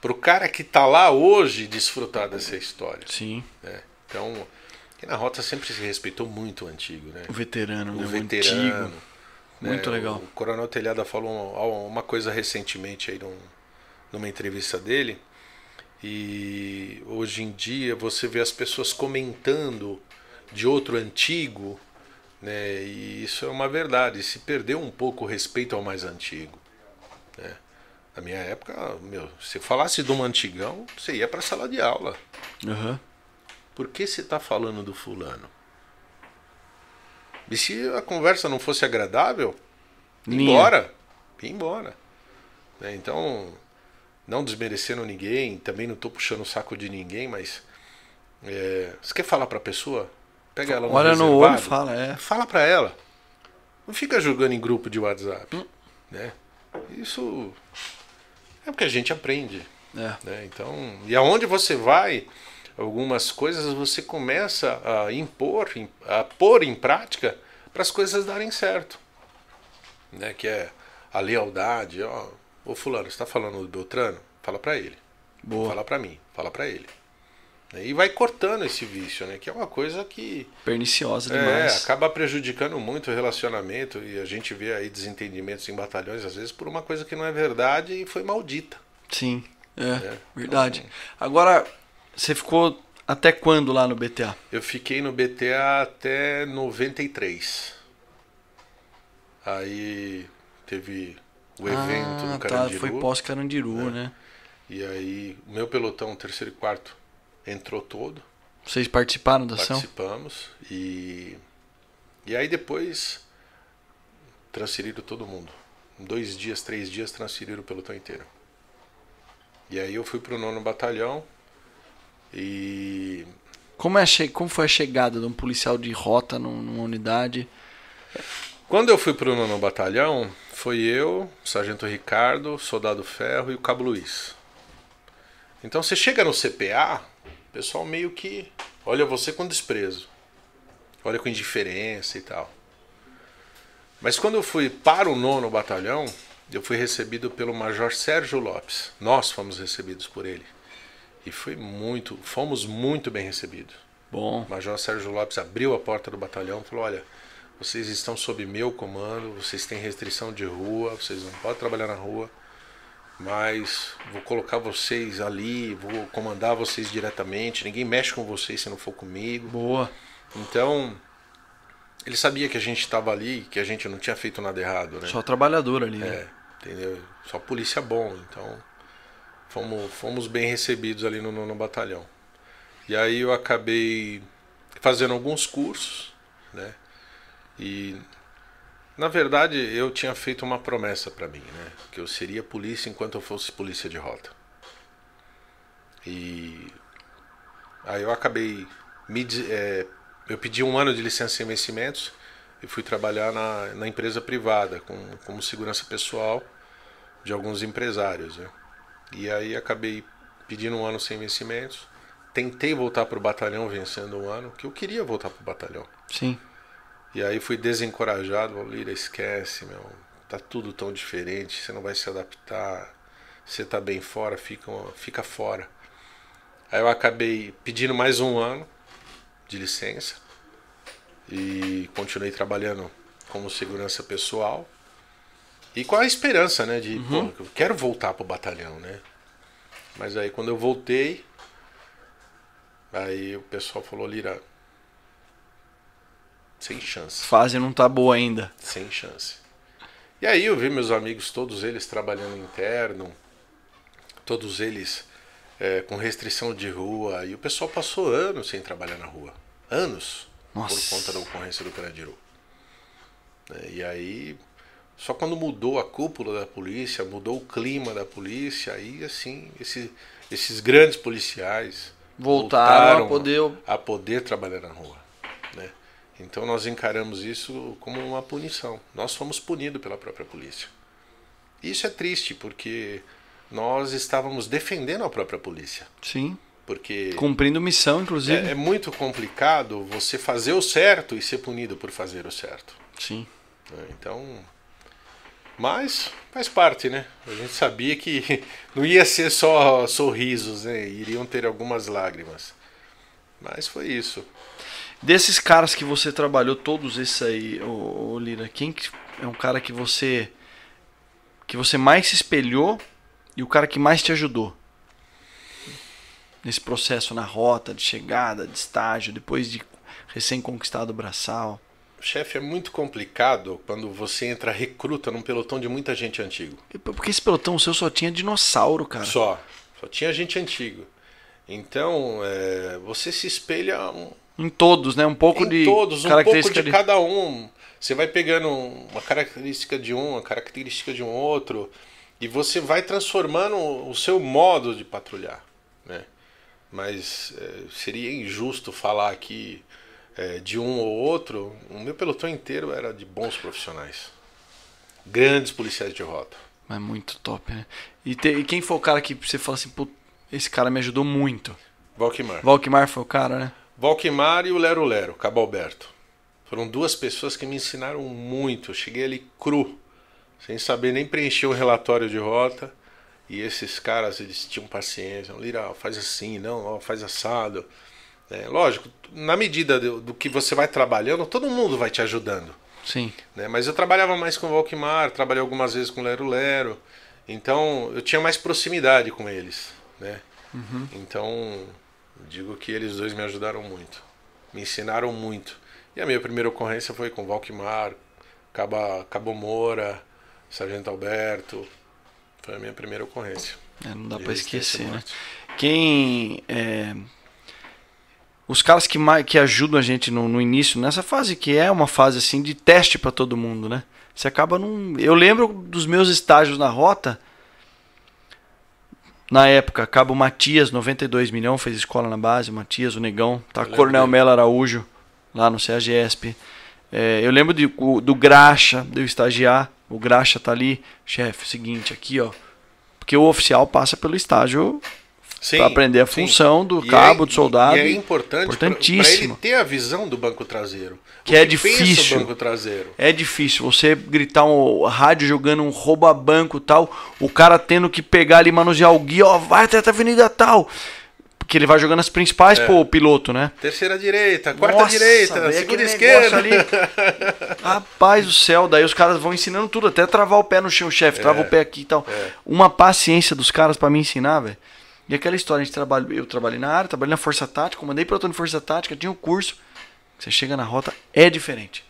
para o cara que está lá hoje desfrutar dessa história. Sim. É. Então, aqui na Rota sempre se respeitou muito o antigo, né? O veterano, o né? veterano. antigo. Muito né? legal. O Coronel Telhada falou uma coisa recentemente aí num, numa entrevista dele. E hoje em dia você vê as pessoas comentando de outro antigo né? E isso é uma verdade. Se perdeu um pouco o respeito ao mais antigo. Né? Na minha época, meu, se falasse do um antigão, você ia para a sala de aula. Uhum. Por que você está falando do fulano? E se a conversa não fosse agradável, Linha. embora. embora. Né? Então, não desmerecendo ninguém, também não estou puxando o saco de ninguém, mas é, você quer falar para a pessoa? Pega ela no Olha reservado, no olho e fala, é. Fala pra ela. Não fica jogando em grupo de WhatsApp. Hum. Né? Isso é porque a gente aprende. É. Né? Então, e aonde você vai, algumas coisas você começa a impor, a pôr em prática para as coisas darem certo. Né? Que é a lealdade. Ó, ô fulano, você está falando do Beltrano? Fala para ele. Boa. Fala para mim, fala para ele. Né? E vai cortando esse vício, né? Que é uma coisa que. Perniciosa é, demais. É, acaba prejudicando muito o relacionamento e a gente vê aí desentendimentos em batalhões, às vezes, por uma coisa que não é verdade e foi maldita. Sim, é, é. verdade. Então, Agora, você ficou até quando lá no BTA? Eu fiquei no BTA até 93. Aí teve o evento ah, no tá, Carandiru. Tá, foi pós-Carandiru, né? né? E aí, o meu pelotão, terceiro e quarto entrou todo. Vocês participaram da ação? Participamos e e aí depois transferiram todo mundo. Em dois dias, três dias transferiram o pelotão inteiro. E aí eu fui para o nono batalhão e como é che... como foi a chegada de um policial de rota numa unidade? Quando eu fui para o nono batalhão, foi eu, sargento Ricardo, soldado Ferro e o Cabo Luiz. Então você chega no CPA, o pessoal meio que olha você com desprezo, olha com indiferença e tal. Mas quando eu fui para o nono batalhão, eu fui recebido pelo Major Sérgio Lopes. Nós fomos recebidos por ele. E foi muito, fomos muito bem recebidos. Bom. O Major Sérgio Lopes abriu a porta do batalhão e falou: "Olha, vocês estão sob meu comando, vocês têm restrição de rua, vocês não podem trabalhar na rua mas vou colocar vocês ali, vou comandar vocês diretamente, ninguém mexe com vocês se não for comigo. Boa. Então, ele sabia que a gente estava ali, que a gente não tinha feito nada errado, né? Só trabalhador ali. É, né? entendeu? Só polícia bom, então fomos, fomos bem recebidos ali no, no, no batalhão. E aí eu acabei fazendo alguns cursos, né? E na verdade, eu tinha feito uma promessa para mim, né? Que eu seria polícia enquanto eu fosse polícia de rota. E aí eu acabei me é, eu pedi um ano de licença em vencimentos e fui trabalhar na, na empresa privada com, como segurança pessoal de alguns empresários, né? E aí acabei pedindo um ano sem vencimentos. Tentei voltar para o batalhão vencendo um ano, que eu queria voltar para o batalhão. Sim. E aí fui desencorajado, Lira, esquece, meu. Tá tudo tão diferente, você não vai se adaptar. Você tá bem fora, fica, fica fora. Aí eu acabei pedindo mais um ano de licença e continuei trabalhando como segurança pessoal. E com a esperança, né, de, uhum. pô, eu quero voltar pro batalhão, né? Mas aí quando eu voltei, aí o pessoal falou, Lira, sem chance. Fase não tá boa ainda. Sem chance. E aí eu vi meus amigos, todos eles trabalhando interno, todos eles é, com restrição de rua. E o pessoal passou anos sem trabalhar na rua. Anos. Nossa. Por conta da ocorrência do Cradiru. É, e aí, só quando mudou a cúpula da polícia, mudou o clima da polícia, aí assim, esse, esses grandes policiais voltaram, voltaram a, poder... a poder trabalhar na rua. Então nós encaramos isso como uma punição. Nós fomos punidos pela própria polícia. Isso é triste porque nós estávamos defendendo a própria polícia. Sim. Porque cumprindo missão, inclusive. É, é muito complicado você fazer o certo e ser punido por fazer o certo. Sim. É, então, mas faz parte, né? A gente sabia que não ia ser só sorrisos, né? Iriam ter algumas lágrimas. Mas foi isso. Desses caras que você trabalhou, todos esses aí, ô, ô Lira, quem é um cara que você que você mais se espelhou e o cara que mais te ajudou? Nesse processo na rota, de chegada, de estágio, depois de recém-conquistado o braçal. Chefe, é muito complicado quando você entra recruta num pelotão de muita gente antigo. Porque esse pelotão seu só tinha dinossauro, cara. Só. Só tinha gente antigo. Então, é, você se espelha um, em todos, né? Um pouco em de todos, um pouco de, de cada um. Você vai pegando uma característica de um, uma característica de um outro, e você vai transformando o seu modo de patrulhar, né? Mas é, seria injusto falar aqui é, de um ou outro. O meu pelotão inteiro era de bons profissionais, grandes policiais de rota. Mas muito top, né? E, te, e quem foi o cara que você fala assim, esse cara me ajudou muito? Valquimar. Valquimar foi o cara, né? Valquimar e o Lero Lero, Cabo Alberto. Foram duas pessoas que me ensinaram muito. Eu cheguei ali cru, sem saber nem preencher um relatório de rota. E esses caras, eles tinham paciência. Lira, faz assim, não, faz assado. É, lógico, na medida do, do, que você vai trabalhando, todo mundo vai te ajudando. Sim. Né? Mas eu trabalhava mais com o Valquimar, trabalhei algumas vezes com o Lero Lero. Então, eu tinha mais proximidade com eles, né? Uhum. Então, Digo que eles dois me ajudaram muito, me ensinaram muito. E a minha primeira ocorrência foi com Valkmar, Caba, Cabo Moura, Sargento Alberto. Foi a minha primeira ocorrência. É, não dá para esquecer, né? Quem. É... Os caras que, que ajudam a gente no, no início, nessa fase que é uma fase assim de teste para todo mundo, né? Você acaba não. Num... Eu lembro dos meus estágios na rota na época, Cabo Matias, 92 milhões, fez escola na base, Matias, o Negão, tá? Eu Coronel Melo Araújo, lá no CAGESP. É, eu lembro de, do Graxa, de eu estagiar, o Graxa tá ali, chefe, seguinte, aqui, ó. Porque o oficial passa pelo estágio para aprender a função sim. do é cabo, é, do soldado. E é importante importantíssimo. Pra, ele ter a visão do banco traseiro. Que, é que é difícil. banco traseiro. É difícil. Você gritar um rádio jogando um rouba-banco tal, o cara tendo que pegar ali, manusear o guia, ó, vai até a avenida tal. Porque ele vai jogando as principais é. pro piloto, né? Terceira direita, quarta Nossa, direita, véio, segunda esquerda. Ali. Rapaz do céu, daí os caras vão ensinando tudo, até travar o pé no chão, chefe, trava é, o pé aqui e tal. É. Uma paciência dos caras para me ensinar, velho. E aquela história, a gente trabalha, eu trabalhei na área, trabalhei na Força Tática, comandei pelotão de Força Tática, tinha um curso. Você chega na rota, é diferente.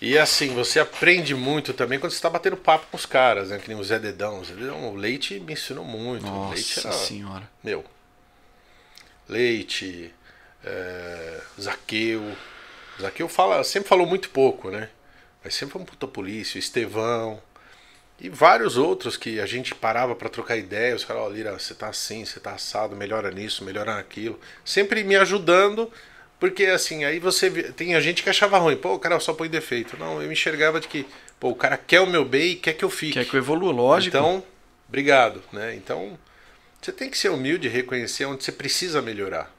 E assim, você aprende muito também quando você está batendo papo com os caras, né? Que nem o Zé Dedão. O, Zé Dedão, o Leite me ensinou muito. Nossa o Leite era, senhora. Meu. Leite, é, Zaqueu. Zaqueu fala, sempre falou muito pouco, né? Mas sempre foi um puta polícia. O Estevão. E vários outros que a gente parava para trocar ideias, os caras, ó, oh, Lira, você tá assim, você tá assado, melhora nisso, melhora naquilo. Sempre me ajudando, porque assim, aí você. Tem a gente que achava ruim, pô, o cara só põe defeito. Não, eu enxergava de que, pô, o cara quer o meu bem e quer que eu fique. Quer que eu evolua, lógico. Então, obrigado, né? Então, você tem que ser humilde e reconhecer onde você precisa melhorar.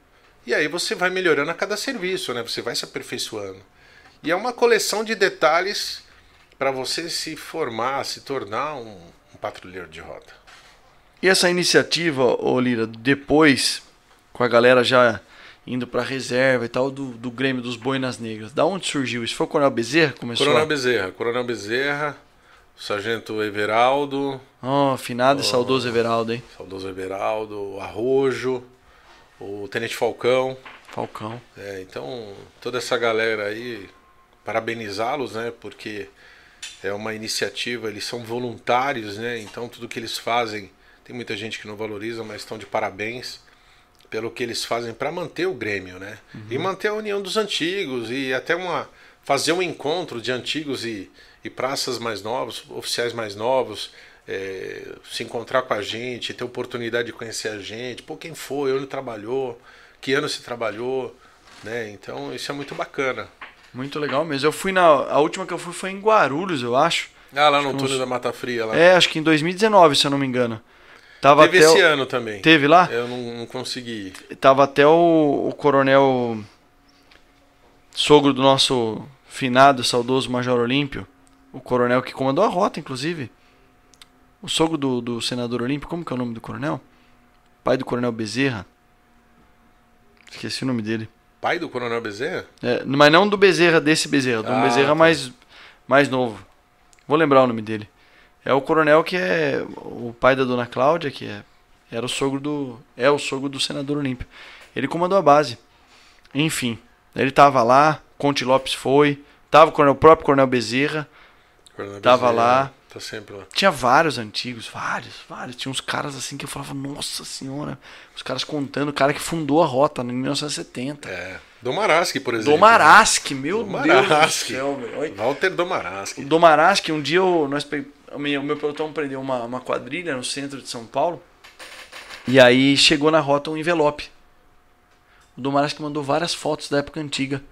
E aí você vai melhorando a cada serviço, né? Você vai se aperfeiçoando. E é uma coleção de detalhes para você se formar, se tornar um, um patrulheiro de rota. E essa iniciativa, Lira, depois, com a galera já indo para reserva e tal, do, do Grêmio dos Boinas Negras, da onde surgiu isso? Foi o Coronel Bezerra que começou? Coronel Bezerra, Coronel Bezerra, Sargento Everaldo. Oh, afinado oh, e saudoso Everaldo, hein? Saudoso Everaldo, Arrojo, o Tenente Falcão. Falcão. É, então, toda essa galera aí, parabenizá-los, né? Porque é uma iniciativa, eles são voluntários, né? Então tudo que eles fazem, tem muita gente que não valoriza, mas estão de parabéns pelo que eles fazem para manter o Grêmio, né? Uhum. E manter a união dos antigos e até uma fazer um encontro de antigos e, e praças mais novos, oficiais mais novos, é, se encontrar com a gente, ter oportunidade de conhecer a gente, pô, quem foi, onde trabalhou, que ano se trabalhou, né? Então isso é muito bacana. Muito legal mesmo. Eu fui na. A última que eu fui foi em Guarulhos, eu acho. Ah, lá acho no túnel uns... da Mata Fria lá. É, acho que em 2019, se eu não me engano. Tava Teve até esse o... ano também. Teve lá? Eu não, não consegui. Tava até o, o coronel sogro do nosso finado, saudoso Major Olímpio, o coronel que comandou a rota, inclusive. O sogro do, do senador Olímpio, como que é o nome do coronel? Pai do coronel Bezerra. Esqueci o nome dele. Pai do Coronel Bezerra? É, mas não do Bezerra, desse Bezerra. Do ah, Bezerra tá. mais, mais novo. Vou lembrar o nome dele. É o coronel que é o pai da dona Cláudia, que é, era o sogro do. É o sogro do senador Olímpio. Ele comandou a base. Enfim, ele tava lá, Conte Lopes foi, tava o, coronel, o próprio Coronel Bezerra. Coronel tava Bezerra. lá. Tá sempre lá. Tinha vários antigos, vários, vários. Tinha uns caras assim que eu falava, nossa senhora. Os caras contando, o cara que fundou a rota em 1970. É. Domaraski, por exemplo. Domaraski, meu Domaraski. Deus do céu, meu. Walter Domaraski. Domaraski, um dia eu, nós, o meu, meu pelotão prendeu uma, uma quadrilha no centro de São Paulo. E aí chegou na rota um envelope. O Domaraski mandou várias fotos da época antiga.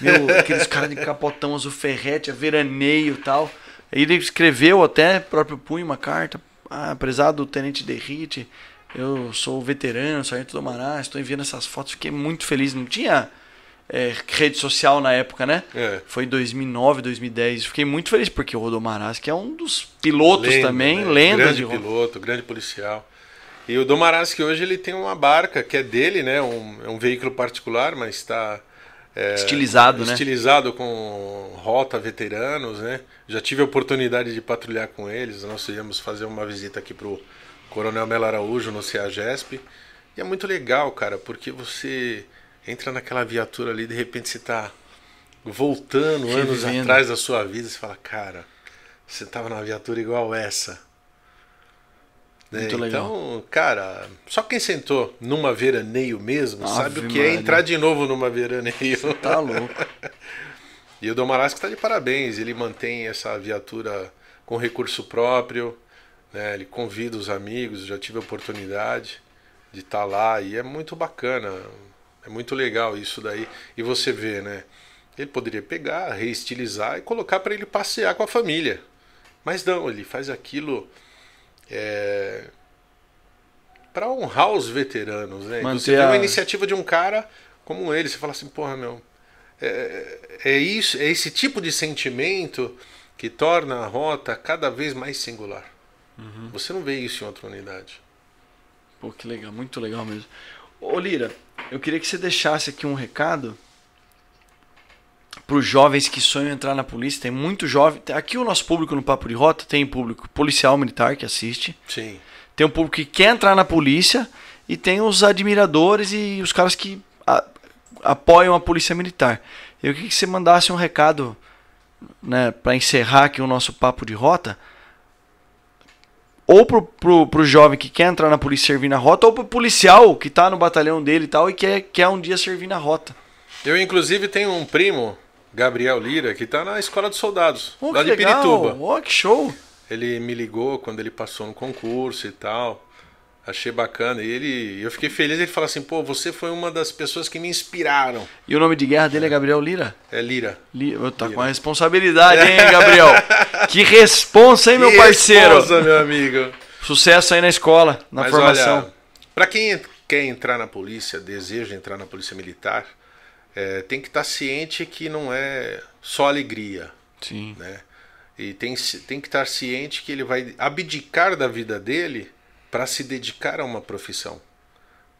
Meu, aqueles caras de capotão, azul ferrete, veraneio e tal. Ele escreveu até próprio punho uma carta, ah, prezado tenente Derrite, eu sou veterano, sargento do Amará, estou enviando essas fotos, fiquei muito feliz. Não tinha é, rede social na época, né? É. Foi 2009, 2010. Fiquei muito feliz porque o Rodomaraz, que é um dos pilotos Lenda, também, né? lenda grande de piloto, grande policial. E o Domaraz que hoje ele tem uma barca que é dele, né? Um, é um veículo particular, mas está é, estilizado, né? Estilizado com rota veteranos, né? Já tive a oportunidade de patrulhar com eles. Nós íamos fazer uma visita aqui pro Coronel Melo Araújo no CEAGESP. E é muito legal, cara, porque você entra naquela viatura ali, de repente você tá voltando anos Revivendo. atrás da sua vida, você fala, cara, você tava na viatura igual essa. Né? Então, cara, só quem sentou numa veraneio mesmo Ave sabe o que é Maria. é entrar de novo numa veraneio. Você tá louco. e o Dom Marasco está de parabéns, ele mantém essa viatura com recurso próprio, né? ele convida os amigos, já tive a oportunidade de estar tá lá e é muito bacana, é muito legal isso daí. E você vê, né? Ele poderia pegar, reestilizar e colocar para ele passear com a família. Mas não, ele faz aquilo é... Para honrar os veteranos, né? Então, Manter você a... tem uma iniciativa de um cara como ele, você fala assim, porra, meu. É, é isso, é esse tipo de sentimento que torna a rota cada vez mais singular. Uhum. Você não vê isso em outra unidade. Pô, que legal, muito legal mesmo. Ô Lira, eu queria que você deixasse aqui um recado para os jovens que sonham entrar na polícia, tem muito jovem. Aqui o nosso público no Papo de Rota tem público policial militar que assiste. Sim. Tem um público que quer entrar na polícia e tem os admiradores e os caras que a, apoiam a polícia militar. Eu queria que você mandasse um recado, né, para encerrar aqui o nosso Papo de Rota ou pro, pro, pro jovem que quer entrar na polícia e servir na rota, ou pro policial que tá no batalhão dele e tal e quer, quer um dia servir na rota. Eu, inclusive, tenho um primo, Gabriel Lira, que está na Escola dos Soldados, oh, lá de legal. Pirituba. Oh, que show! Ele me ligou quando ele passou no concurso e tal. Achei bacana. E ele, eu fiquei feliz. Ele falou assim: pô, você foi uma das pessoas que me inspiraram. E o nome de guerra dele é Gabriel Lira? É Lira. Lira. Tá Lira. com a responsabilidade, hein, Gabriel? que responsa, hein, meu que parceiro? Responsa, meu amigo. Sucesso aí na escola, na Mas formação. Para quem quer entrar na polícia, deseja entrar na polícia militar, é, tem que estar tá ciente que não é só alegria. Sim. Né? E tem, tem que estar tá ciente que ele vai abdicar da vida dele para se dedicar a uma profissão.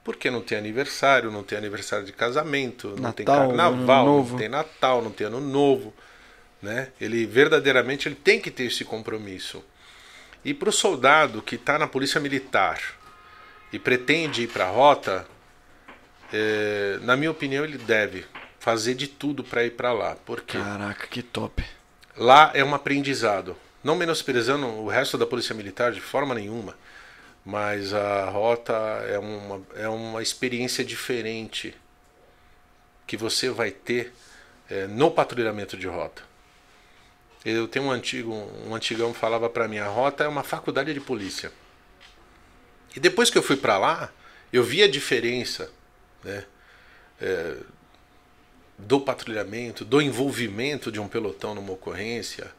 Porque não tem aniversário, não tem aniversário de casamento, Natal, não tem carnaval, não tem Natal, não tem ano novo. Né? Ele verdadeiramente ele tem que ter esse compromisso. E para o soldado que está na polícia militar e pretende ir para a rota, é, na minha opinião, ele deve fazer de tudo para ir para lá. porque Caraca, que top. Lá é um aprendizado. Não menosprezando o resto da Polícia Militar de forma nenhuma, mas a rota é uma, é uma experiência diferente que você vai ter é, no patrulhamento de rota. Eu tenho um antigo, um antigão falava para mim, a rota é uma faculdade de polícia. E depois que eu fui para lá, eu vi a diferença né? É, do patrulhamento, do envolvimento de um pelotão numa ocorrência,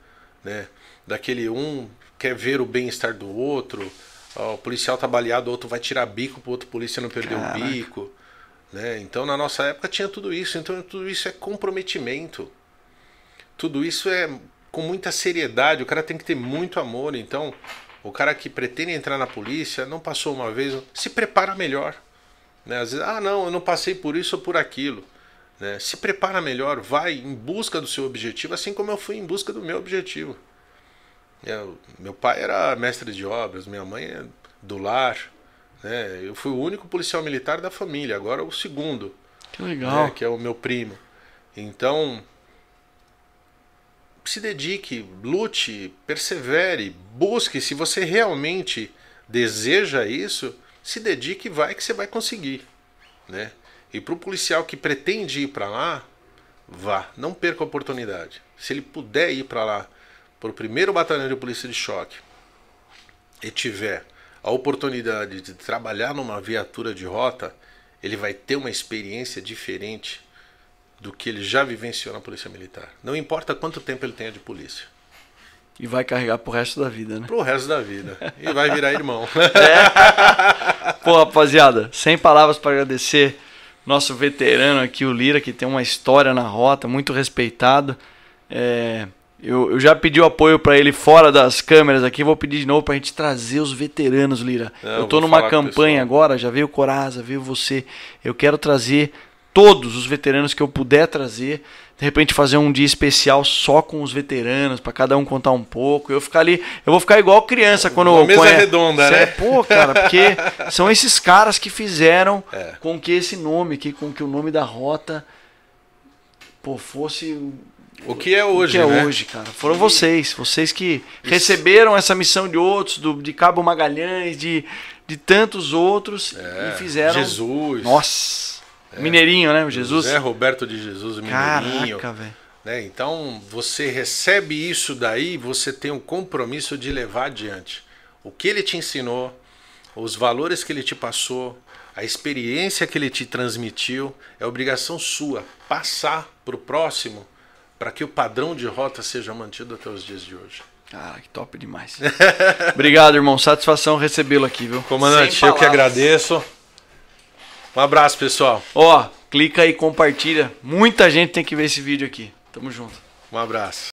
né? Daquele um quer ver o bem-estar do outro, ó, o policial tá baleado, o outro vai tirar bico o outro polícia não perder Caraca. o bico, né? Então na nossa época tinha tudo isso, então tudo isso é comprometimento. Tudo isso é com muita seriedade, o cara tem que ter muito amor, então o cara que pretende entrar na polícia, não passou uma vez, se prepara melhor. Né? Às vezes, ah, não, eu não passei por isso ou por aquilo. Né? Se prepara melhor, vai em busca do seu objetivo, assim como eu fui em busca do meu objetivo. Eu, é, meu pai era mestre de obras, minha mãe é do lar. Né? Eu fui o único policial militar da família, agora o segundo. Que legal. Né? Que é o meu primo. Então, se dedique, lute, persevere, busque. Se você realmente deseja isso, se dedique e vai que você vai conseguir, né? E para o policial que pretende ir para lá, vá, não perca a oportunidade. Se ele puder ir para lá, para o primeiro batalhão de polícia de choque, e tiver a oportunidade de trabalhar numa viatura de rota, ele vai ter uma experiência diferente do que ele já vivenciou na polícia militar. Não importa quanto tempo ele tenha de polícia. E vai carregar pro resto da vida, né? Pro resto da vida. E vai virar irmão. É. Pô, rapaziada, sem palavras para agradecer nosso veterano aqui, o Lira, que tem uma história na rota, muito respeitado. É, eu, eu, já pedi o apoio para ele fora das câmeras aqui, vou pedir de novo pra gente trazer os veteranos, Lira. Não, eu tô numa campanha agora, já veio o Coraza, veio você. Eu quero trazer todos os veteranos que eu puder trazer de repente fazer um dia especial só com os veteranos, para cada um contar um pouco. Eu ficar ali, eu vou ficar igual criança quando Uma mesa quando é, redonda, né? É, pô, cara, porque são esses caras que fizeram é. com que esse nome, que com que o nome da rota pô, fosse o que é hoje, o que é né? hoje, cara. Foram vocês, vocês que Isso. receberam essa missão de outros, do, de Cabo Magalhães, de, de tantos outros é, e fizeram. Jesus. Nossa. É. Mineirinho, né? O Jesus. É, Roberto de Jesus, o Mineirinho. Caraca, velho. Né? Então, você recebe isso daí, você tem um compromisso de levar adiante. O que ele te ensinou, os valores que ele te passou, a experiência que ele te transmitiu, é obrigação sua passar para o próximo para que o padrão de rota seja mantido até os dias de hoje. Cara, que top demais. Obrigado, irmão. Satisfação recebê-lo aqui, viu? Comandante, eu que agradeço. Um abraço, pessoal. Ó, clica aí, compartilha. Muita gente tem que ver esse vídeo aqui. Tamo junto. Um abraço.